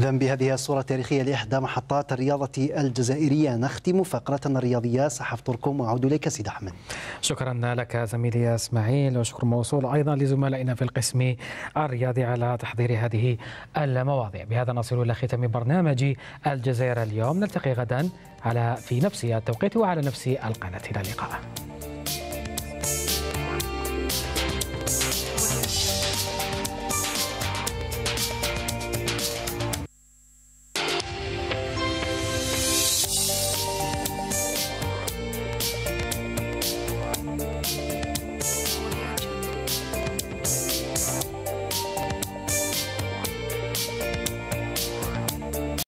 إذا بهذه الصورة التاريخية لإحدى محطات الرياضة الجزائرية نختم فقرتنا الرياضية صحف تركم وأعود إليك سيد أحمد شكرا لك زميلي إسماعيل وشكر موصول أيضا لزملائنا في القسم الرياضي على تحضير هذه المواضيع بهذا نصل إلى ختام برنامج الجزائر اليوم نلتقي غدا على في نفس التوقيت وعلى نفس القناة إلى اللقاء